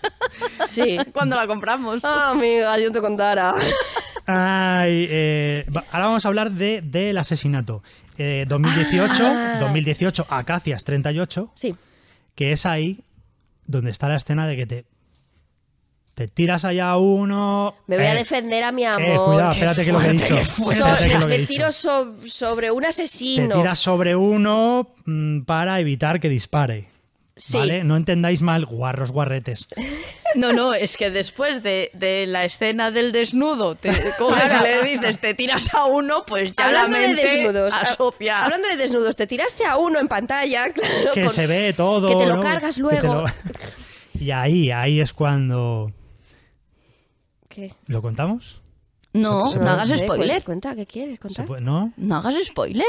<laughs> sí. Cuando la compramos. Ah, amiga, yo te contara.
Ay, eh, ahora vamos a hablar del asesinato. 2018, eh, 2018, ah. Acacias 38. Sí. Que es ahí donde está la escena de que te te tiras allá a uno. Me voy a eh, defender a mi eh, amor. Eh, cuidado, espérate que, lo que he dicho. te me tiro
sobre un asesino. Te tiras
sobre uno mm, para evitar que dispare. Sí. ¿Vale? No entendáis mal, guarros, guarretes.
No, no, es que después de, la escena del desnudo, te <laughs> coges y le dices, te tiras a uno, pues ya hablando la mente de desnudos, ah, Hablando de desnudos, te tiraste a uno en pantalla, <laughs> claro. Que se ve todo. Que te lo cargas luego. <laughs>
Y ahí, ahí es cuando ¿Lo contamos?
No, no hagas spoiler. Cuenta, ¿qué quieres contar? ¿No? no hagas spoiler.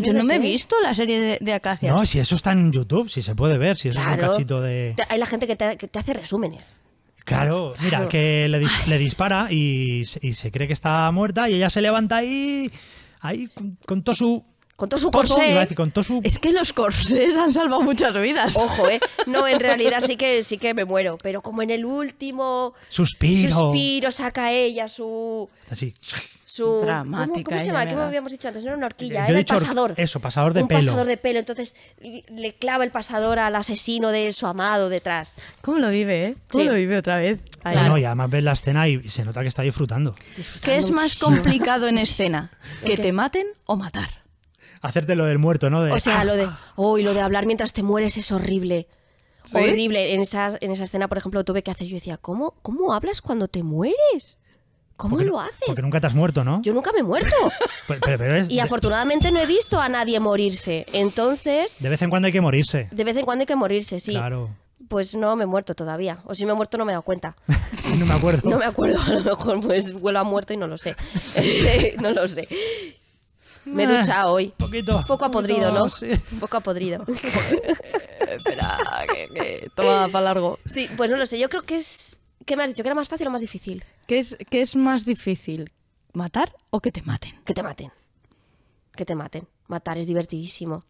Yo no me he visto la serie de, de, Acacia. No, si
eso está en YouTube, si se puede ver, si es un cachito de...
Hay la gente que te, hace resúmenes.
Claro, mira, que le, dispara y, se cree que está muerta y ella se levanta ahí, ahí contó su con todo su corsé. con todo su... Es que los
corsés han salvado muchas vidas. Ojo, ¿eh? No, en <laughs> realidad sí que, sí que me muero. Pero como en el último suspiro, suspiro saca ella su... Así. Su, Dramática. ¿Cómo, cómo se llama? ¿Qué me habíamos dicho antes? No era una horquilla, era el pasador.
Eso, pasador de un pasador
de pelo. Entonces le clava el pasador al asesino de su amado detrás. ¿Cómo lo vive, eh? ¿Cómo sí. lo vive otra vez? no
no, y además ves la escena y se nota que está disfrutando.
¿Qué es más complicado en escena? <laughs> ¿Que te maten o matar?
hacerte lo del muerto, ¿no? o sea, lo de,
oh, lo de hablar mientras te mueres es horrible. Horrible. En, esas, en esa escena, por ejemplo, tuve que hacer, yo decía, ¿cómo, cómo hablas cuando te mueres? ¿Cómo lo haces?
Porque nunca te has muerto, ¿no?
Yo nunca me he muerto.
<laughs> y
afortunadamente no he visto a nadie morirse. Entonces. De
vez en cuando hay que morirse. De
vez en cuando hay que morirse, sí. Claro. Pues no me he muerto todavía. O si me he muerto no me he dado cuenta. <laughs> no me acuerdo. No me acuerdo. <laughs> A lo mejor pues vuelo a muerto y no lo sé. no lo sé. Me he eh, duchado hoy. Poquito. Poco apodrido, ¿no? Sí. Poco apodrido. <laughs> Eh, espera, que, toma para largo. Sí, pues no lo sé. Yo creo que es. ¿Qué me has dicho? ¿Que era más fácil o más difícil? ¿Qué es, es más difícil? ¿Matar o que te maten? Que te maten. Que te maten. Matar es divertidísimo.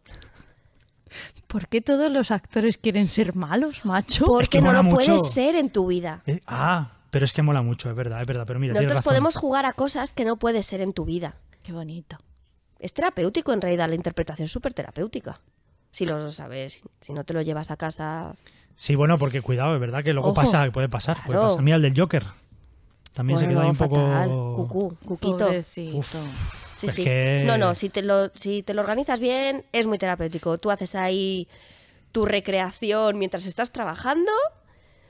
¿Por qué todos los actores quieren ser malos, macho? Porque no lo puedes ser en tu vida.
Eh, ah, pero es que mola mucho, es verdad, es verdad. Pero mira, Nosotros podemos
jugar a cosas que no puede ser en tu vida. Qué bonito es terapéutico en realidad, la interpretación es súper terapéutica. Si lo sabes, si no te lo llevas a casa.
Sí, bueno, porque cuidado, es verdad que luego pasa, puede pasar. Puede pasar. Mira el del Joker. También se quedó ahí un poco. Cucú,
cuquito. sí, sí. No, no, si te, si te lo organizas bien, es muy terapéutico. Tú haces ahí tu recreación mientras estás trabajando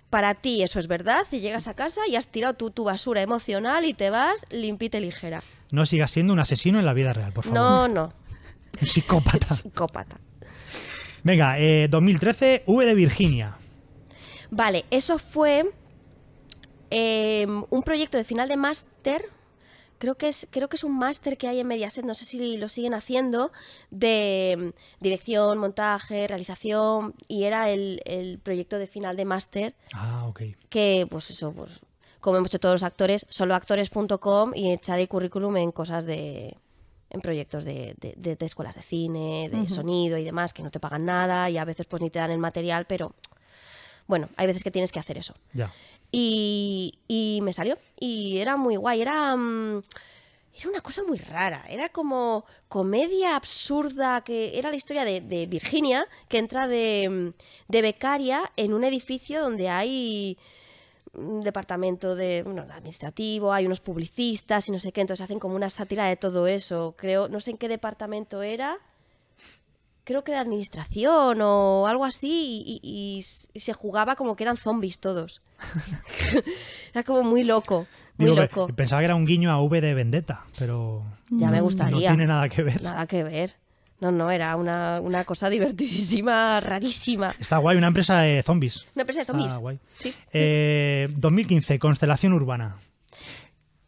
para ti eso es verdad Si llegas a casa y has tirado tu, basura emocional y te vas limpita y ligera.
No sigas siendo un asesino en la vida real, por favor. No, no. <laughs> Un psicópata. <laughs>
psicópata.
Venga, 2013, eh, V de Virginia.
Vale, eso fue em, un proyecto de final de máster creo que es, creo que es un máster que hay en Mediaset, no sé si lo siguen haciendo, de mm, dirección, montaje, realización, y era el, proyecto de final de máster. Ah, ok. Que, pues eso, pues, como hemos hecho todos los actores, soloactores.com y echar el currículum en cosas de en proyectos de, escuelas de cine, de sonido y demás, que no te pagan nada y a veces pues ni te dan el material, pero bueno, hay veces que tienes que hacer eso. Ya. Y, me salió. Y era muy guay. Mm, era. una cosa muy rara. Era como comedia absurda que era la historia de, Virginia, que entra mm, de, becaria en un edificio donde hay un mm, departamento de, bueno, administrativo, hay unos publicistas y no sé qué, entonces hacen como una sátira de todo eso. Creo, no sé en qué departamento era, creo que era administración o algo así, y, se jugaba como que eran zombies todos. <laughs> era como muy loco. Muy loco.
Pensaba que era un guiño a V de Vendetta, pero.
Ya me gustaría. No tiene nada que ver. Nada que ver. No, no, era una, cosa divertidísima, rarísima.
Está guay, una empresa de zombies. Una empresa de zombies. Está guay. 2015, eh, Constelación Urbana.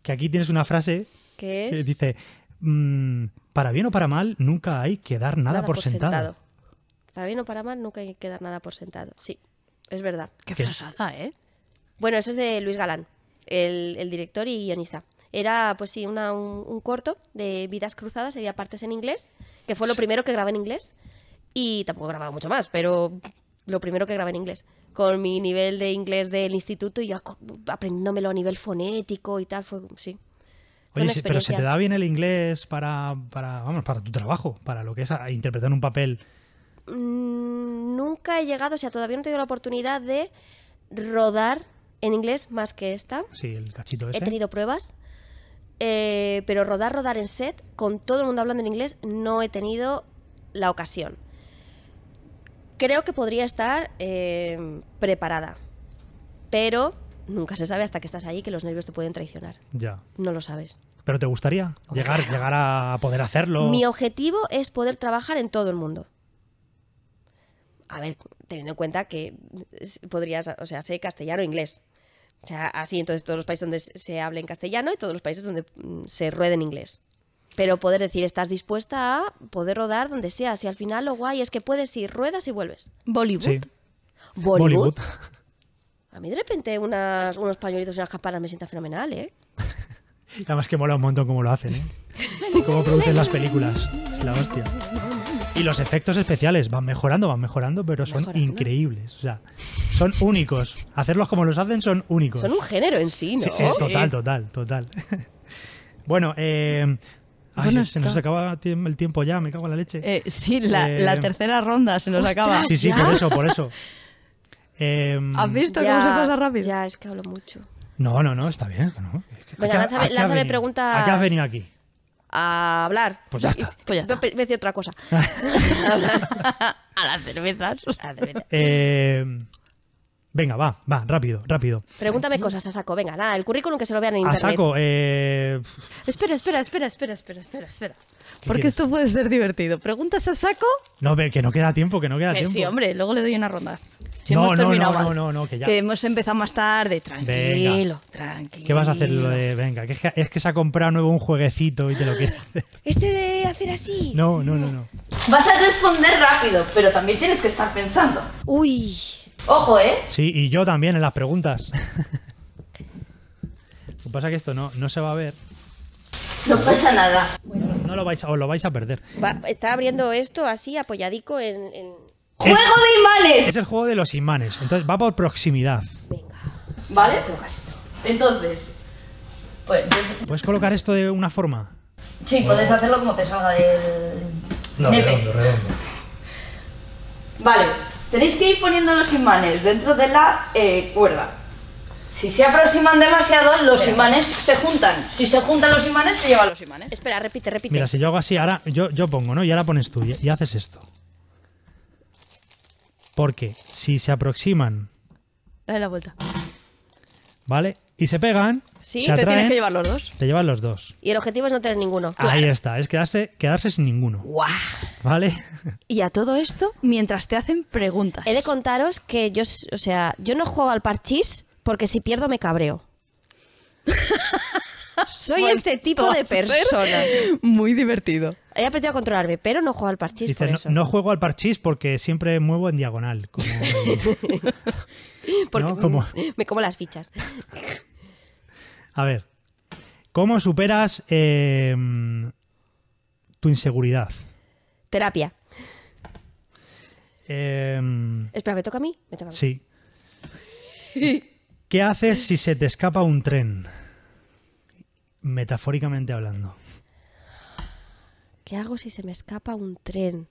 Que aquí tienes una frase es? que dice, Mm, para bien o para mal, nunca hay que dar nada, por, sentado.
Para bien o para mal, nunca hay que dar nada por sentado. Sí, es verdad. Qué ¿eh? Bueno, eso es de Luis Galán, el, director y guionista. Era, pues sí, un, corto de Vidas Cruzadas, había partes en inglés, que fue lo primero que grabé en inglés. Y tampoco grababa mucho más, pero lo primero que grabé en inglés. Con mi nivel de inglés del instituto y yo aprendiéndomelo a nivel fonético y tal, fue, sí, Oye, pero se te da bien
el inglés para, vamos, para tu trabajo, para lo que es interpretar un papel.
Mm, nunca he llegado, o sea, todavía no he tenido la oportunidad de rodar en inglés más que esta.
Sí, el cachito ese. He tenido
pruebas, eh, pero rodar, rodar en set, con todo el mundo hablando en inglés, no he tenido la ocasión. Creo que podría estar eh, preparada, pero nunca se sabe hasta que estás ahí que los nervios te pueden traicionar. Ya. No lo sabes.
¿Pero te gustaría llegar, llegar a poder hacerlo? Mi
objetivo es poder trabajar en todo el mundo. A ver, teniendo en cuenta que podrías, o sea, sé castellano e inglés. O sea, así, entonces todos los países donde se hable en castellano y todos los países donde mm, se ruede en inglés. Pero poder decir, estás dispuesta a poder rodar donde sea. Si al final lo guay es que puedes ir, ruedas y vuelves. Bollywood. Sí. A mí de repente unas, unos pañuelitos y unas campanas me sienta fenomenal, ¿eh?
<laughs> Además que mola un montón cómo lo hacen, ¿eh? <laughs> cómo producen las películas. Es la hostia. Y los efectos especiales van mejorando, van mejorando, pero son increíbles. O sea, son únicos. Hacerlos como los hacen son únicos. Son un género en sí, ¿no? Sí, total, total, total. <laughs> bueno, eh, Ay, se, nos acaba el tiempo ya, me cago en la leche. Eh, sí, la, eh,
tercera ronda se nos acaba. Sí, sí, por eso,
por eso. Em, ¿Has visto cómo se pasa
rápido? Ya, es que hablo mucho.
No, no, no, está bien. no, es lánzame, preguntas. ¿A qué has venido aquí?
a hablar. Pues ya está. <laughs> Pues decía otra cosa. <laughs> <laughs> a las cervezas.
Em, venga, va, va, rápido, rápido.
Pregúntame cosas a saco, venga, nada, el currículum que se lo vean en internet. A saco,
eh...
Espera, espera, espera, espera, espera, espera, espera. Porque esto
puede ser divertido. ¿Preguntas a saco?
No, que no queda tiempo, que no queda tiempo. Sí,
hombre, luego le doy una ronda no,
no, no, no, no, que ya. Que
hemos empezado más tarde, tranquilo, tranquilo.
¿Qué vas a hacer lo de, venga, es, que se ha comprado nuevo un jueguecito y te lo quieres hacer?
<laughs> ¿Este de hacer así?
No, no, no, no.
Vas a responder rápido, pero también tienes que estar pensando. Uy. Ojo, ¿eh?
Sí, y yo también en las preguntas. lo que pasa es que esto no, no se va a ver.
No pasa nada.
No, no lo vais a, os lo vais a perder.
está abriendo esto así, apoyadico en...
¡Juego es, de imanes! Es el juego de los imanes. Entonces va por proximidad. Venga.
¿Vale? esto. Entonces. Pues,
¿Puedes colocar esto de una forma?
Sí, puedes hacerlo como te salga del. No, redondo, redondo. Vale. Tenéis que ir poniendo los imanes dentro de la eh, cuerda. Si se aproximan demasiado, los imanes se juntan. Si se juntan los imanes, se llevan los imanes. Espera, repite, repite. Mira, si
yo hago así, ahora yo, yo pongo, ¿no? Y ahora pones tú y haces esto. Porque si se aproximan. Dale la vuelta. ¿Vale? Y se pegan. Sí, se te tienes que llevar los dos. Te llevan los dos.
Y el objetivo es no tener ninguno. Ahí
está, es quedarse, quedarse sin ninguno. ¡Guau! ¿Vale?
Y a todo esto, mientras te hacen preguntas. He de contaros que yo, o sea, yo no juego al parchís porque si pierdo me cabreo. <laughs> Soy este tipo de persona.
Muy divertido.
He aprendido a controlarme, pero no juego al parchís. No,
juego al parchís porque siempre muevo en diagonal. <laughs>
<laughs> me como las fichas.
a ver, ¿cómo superas em, tu inseguridad? Terapia. Em,
Espera, ¿me toca a mí? Me toca a mí. Sí.
¿Qué haces si se te escapa un tren? Metafóricamente hablando.
¿Qué hago si se me escapa un tren?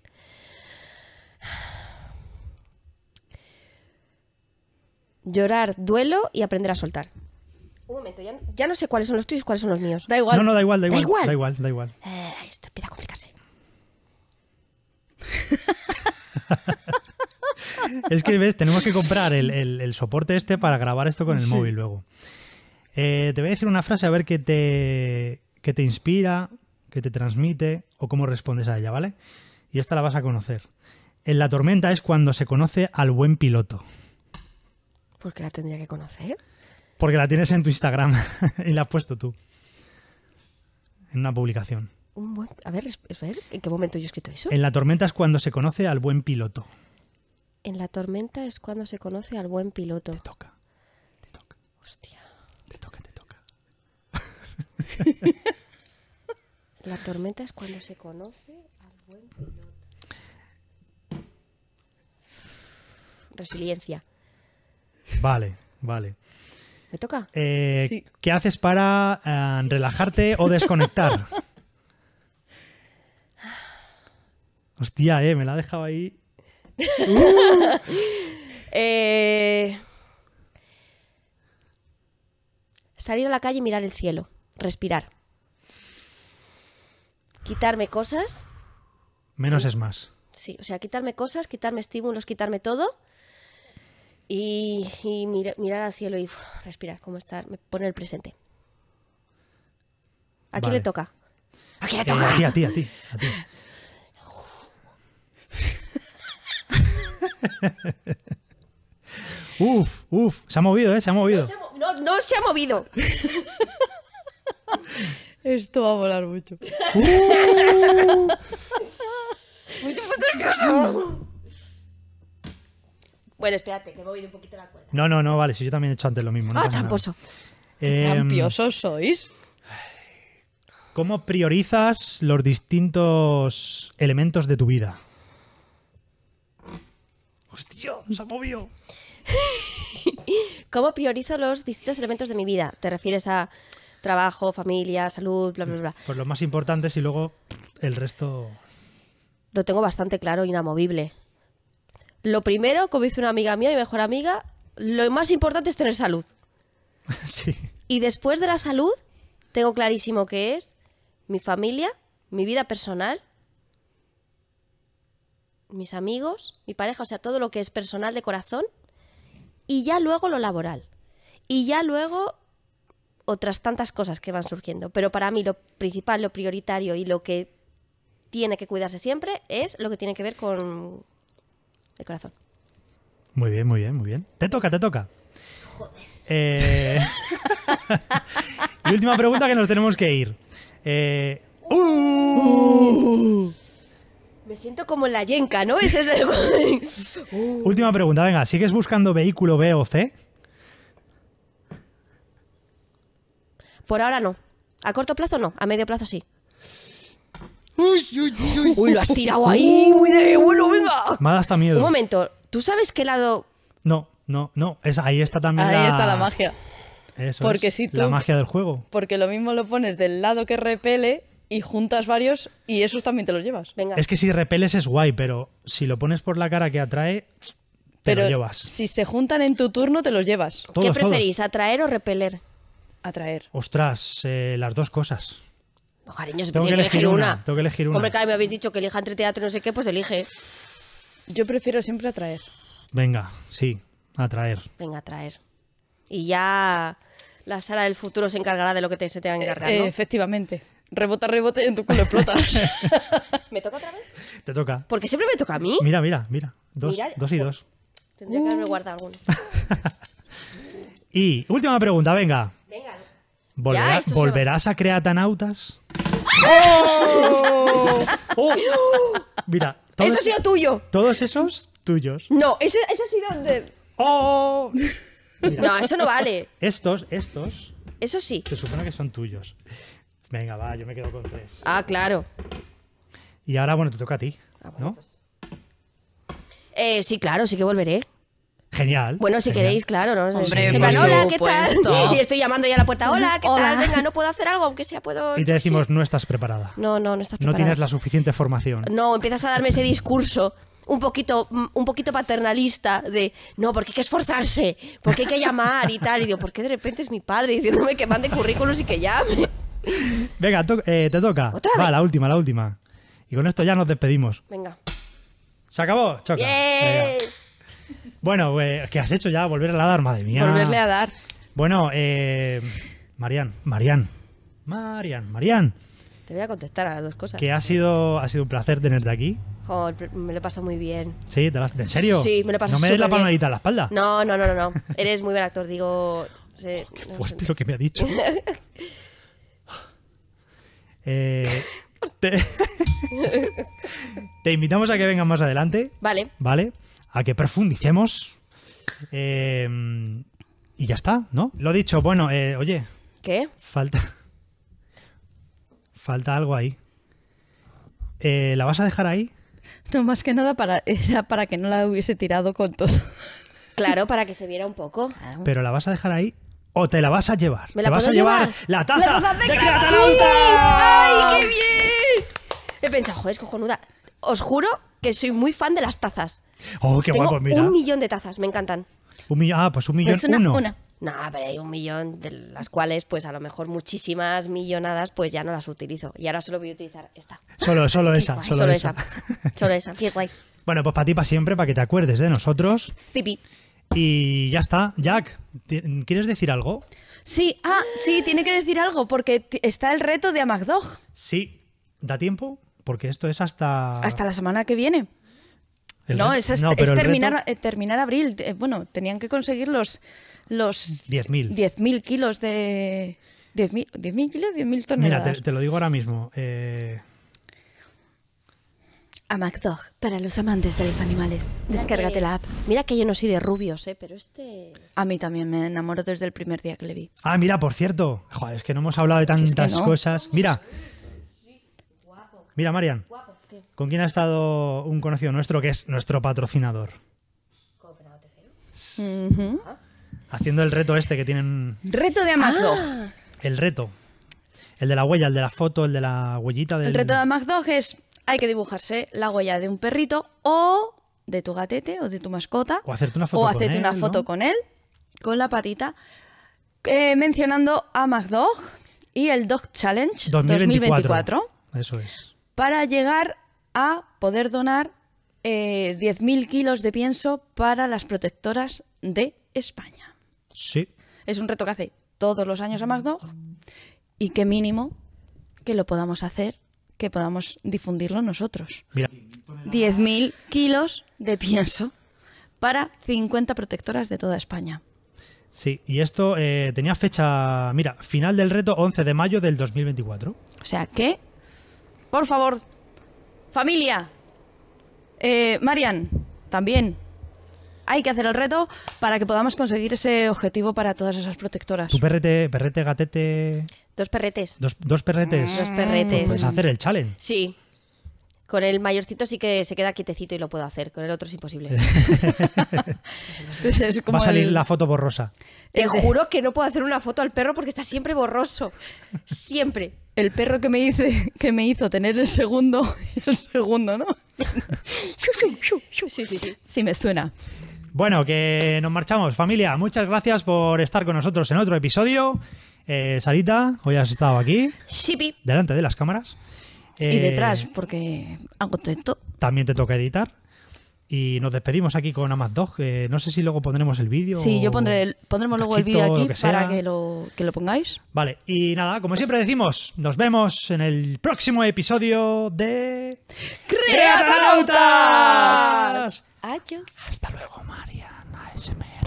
Llorar, duelo y aprender a soltar. Un momento, ya, no sé cuáles son los tuyos y cuáles son los míos. Da igual. No, no, da igual, da igual. Da igual, da igual. Eh, esto empieza a complicarse. <laughs> es que, ves, tenemos que
comprar el, soporte este para grabar esto con el móvil luego. Eh, te voy a decir una frase a ver qué te, te inspira que te transmite o cómo respondes a ella, ¿vale? Y esta la vas a conocer. En la tormenta es cuando se conoce al buen piloto.
¿Por qué la tendría que conocer?
Porque la tienes en tu Instagram <laughs> y la has puesto tú. En una publicación.
a, ver, a ver, ¿en qué momento yo he escrito eso? En la
tormenta es cuando se conoce al buen piloto.
En la tormenta es cuando se conoce al buen piloto. Te toca. Te toca. Hostia. Te toca, te toca. <laughs> La tormenta es cuando se conoce al buen piloto. Resiliencia.
Vale, vale. ¿Me toca? Eh, ¿Qué haces para eh, relajarte o desconectar? Hostia, eh, me la ha dejado ahí.
<laughs> Eh, salir a la calle y mirar el cielo, respirar quitarme cosas.
Menos es más.
Sí, o sea, quitarme cosas, quitarme estímulos, quitarme todo. Y, mirar al cielo y respirar, cómo estar, pone el presente. Aquí quién le toca? ¿A le eh, toca? a ti, a ti, a
ti. <laughs> uf, uf, se ha movido, ¿eh? Se ha movido.
No, no, no se ha movido. <laughs>
Esto va a volar <laughs> mucho.
Mucho, bueno, espérate, que he movido un poquito la cuerda.
No, no, no, vale, si yo también he hecho antes lo mismo. No ah, tramposo.
Eh, Trampiosos
sois. ¿Cómo priorizas los distintos elementos de tu vida?
¡Hostia! ¡Se ha movido! <laughs> ¿Cómo priorizo los distintos elementos de mi vida? ¿Te refieres a trabajo, familia, salud, bla, bla, bla.
Pues lo más importantes y luego el resto...
Lo tengo bastante claro, inamovible. Lo primero, como dice una amiga mía, mi mejor amiga, lo más importante es tener salud. <laughs> Sí. Y después de la salud, tengo clarísimo que es mi familia, mi vida personal, mis amigos, mi pareja, o sea, todo lo que es personal de corazón, y ya luego lo laboral. Y ya luego otras tantas cosas que van surgiendo. Pero para mí lo principal, lo prioritario y lo que tiene que cuidarse siempre es lo que tiene que ver con el corazón.
Muy bien, muy bien, muy bien. Te toca, te toca. Joder. Eh, <laughs> y última pregunta que nos tenemos que ir. Eh,
uh. Me siento como la yenca, ¿no? Ese es el... <laughs>
Última pregunta, venga, ¿sigues buscando vehículo B o C?
Por ahora no. A corto plazo no, a medio plazo sí. Uy, lo has tirado ahí, uh. muy de bueno, venga.
Me ha dado hasta miedo. Un
momento, ¿tú sabes qué lado?
No, no, no. Es, ahí está también ahí la. Ahí está la magia. Eso porque si la magia del juego.
Porque lo mismo lo pones del lado que repele y juntas varios y esos también te los llevas. Venga. Es que
si repeles es guay, pero si lo pones por la cara que atrae,
te lo llevas. Si se juntan en tu turno, te los llevas. ¿Qué preferís, atraer o repeler? atraer.
Ostras, eh, las dos cosas.
No, cariño, se tengo que
elegir, una. Tengo que elegir una. Hombre, claro,
me habéis dicho que elija entre teatro y no sé qué, pues elige. Yo prefiero siempre atraer.
Venga, sí, atraer.
Venga, atraer. Y ya la sala del futuro se encargará de lo que te, se te va a eh, encargar, efectivamente. Rebota, rebota en tu culo explotas. <laughs>
¿Me toca otra vez? Te toca. Porque
siempre me toca a mí.
Mira, mira, mira. Dos, mira, dos y dos.
Tendría que haberme guardado alguno.
<laughs> y última pregunta, venga. ¿Volverás, ¿volverás a crear ¡Oh! <laughs>
¡Oh! ¡Oh! Mira, eso ha sido tuyo. Todos esos tuyos. No, ese, ha sido de... ¡Oh! no, eso no vale. Estos, estos. Eso sí. Se supone que
son tuyos. Venga, va, yo me quedo con tres. Ah, claro. Y ahora, bueno, te toca a ti, ah, ¿no? Pues.
Eh, sí, claro, sí que volveré.
Genial. Bueno, si queréis,
claro, ¿no? hola, ¿qué tal? <laughs> Y estoy llamando ya a la puerta, hola, ¿qué tal? Venga, no puedo hacer algo, aunque sea puedo... Y te decimos,
no estás preparada.
No, no, no estás preparada. No tienes la
suficiente formación.
No, empiezas a darme ese discurso un poquito, un poquito paternalista de no, porque hay que esforzarse, porque hay que llamar y tal. Y digo, ¿por qué de repente es mi padre diciéndome que mande currículos y que llame?
Venga, eh, te toca. ¿Otra Va, la última, la última. Y con esto ya nos despedimos. Venga. Se acabó, choca. Bueno, eh, ¿qué has hecho ya? Volverle a dar, madre mía. Volverle a dar. Bueno, eh, Marian, Marian,
Marian, Marian. Te voy a contestar a las dos cosas. Que ha
sido, ha sido un placer tenerte aquí.
me lo he pasado muy bien.
¿Sí? ¿En serio? Sí, me lo he pasado No me des la palmadita en la espalda.
No, no, no, no, Eres muy buen actor, digo.
Qué fuerte lo
que me ha dicho. <laughs> Eh, te... <laughs> te invitamos a que vengas más adelante, Vale, ¿vale? a que profundicemos. Eh, y ya está, ¿no? Lo dicho, bueno, eh, oye. ¿Qué? Falta. Falta algo ahí. Eh, ¿La vas a dejar ahí?
No, más que nada para, para que no la hubiese tirado con todo. Claro, para que se viera un poco.
Pero la vas a dejar ahí o te la vas a llevar. ¿Me la vas a llevar, la taza, de, ¡Ay, qué
bien! He pensado, joder, es cojonuda os juro que soy muy fan de las tazas.
Oh, qué guapo, mira. Un millón
de tazas, me encantan.
ah, pues un millón Una.
No, pero hay un millón de las cuales, pues a lo mejor muchísimas millonadas, pues ya no las utilizo. Y ahora solo voy a utilizar esta.
Solo, esa. solo, esa.
solo esa. Qué guay. <laughs>
Bueno, pues para ti, para siempre, para que te acuerdes de nosotros. Zipi. Y ya está. Jack, ¿quieres decir algo?
Sí, ah, sí, tiene que decir algo, porque está el reto de Amagdog.
Sí. ¿Da tiempo? Porque esto es hasta... Hasta la
semana que viene. no, es, terminar, eh, terminar abril. Eh, bueno, tenían que conseguir los... los 10.000. 10.000 kilos de... 10.000 kilos, 10.000 toneladas. Mira,
te, lo digo ahora mismo. Eh.
A MacDog, para los amantes de los animales. Descárgate la app. Mira que yo no soy de rubios, ¿eh? pero este. A mí también me enamoro desde el primer día que le vi.
Ah, mira, por cierto. Joder, es que no hemos hablado de tantas cosas. Mira. Mira, Marian, ¿con quién ha estado un conocido nuestro que es nuestro patrocinador? Haciendo el reto este que tienen.
Reto
de Amazon. Ah.
El reto. El de la huella, el de la foto, el de la huellita
del. El reto de
Amazon es hay que dibujarse la huella de un perrito o de tu gatete o de tu mascota. O hacerte una foto, con, él, una foto con él, con la patita, eh, mencionando a y el Dog Challenge 2024. Eso es para llegar a poder donar 10.000 eh, kilos de pienso para las protectoras de España. Sí. Es un reto que hace todos los años a MacDog y que mínimo que lo podamos hacer, que podamos difundirlo nosotros. Mira. 10.000 kilos de pienso para 50 protectoras de toda España.
Sí, y esto eh, tenía fecha, mira, final del reto 11 de mayo del 2024.
O sea que por favor, familia. Eh, Marian, también. Hay que hacer el reto para que podamos conseguir ese objetivo para todas esas protectoras. Tu
perrete, perrete, gatete.
Dos perretes. Dos, dos perretes. Dos perretes. Pues hacer el challenge. Sí. Con el mayorcito sí que se queda quietecito y lo puedo hacer. Con el otro es imposible. <laughs> Va a salir la
foto borrosa.
Te juro que no puedo hacer una foto al perro porque está siempre borroso. Siempre. El perro que me, que me hizo tener el segundo, <laughs> el segundo, ¿no? sí, sí, sí. Sí, me suena.
Bueno, que nos marchamos, familia. Muchas gracias por estar con nosotros en otro episodio. Eh, Sarita, hoy has estado aquí. Delante de las cámaras y eh, detrás,
porque hago todo.
También te toca editar. Y nos despedimos aquí con Amaz 2 no sé si luego pondremos el vídeo. Sí, yo pondré
pondremos luego el vídeo aquí para que lo, que lo pongáis.
Vale, y nada, como siempre decimos, nos vemos en el próximo episodio de. ¡Creatanautas! Adiós. Hasta luego, Mariana SM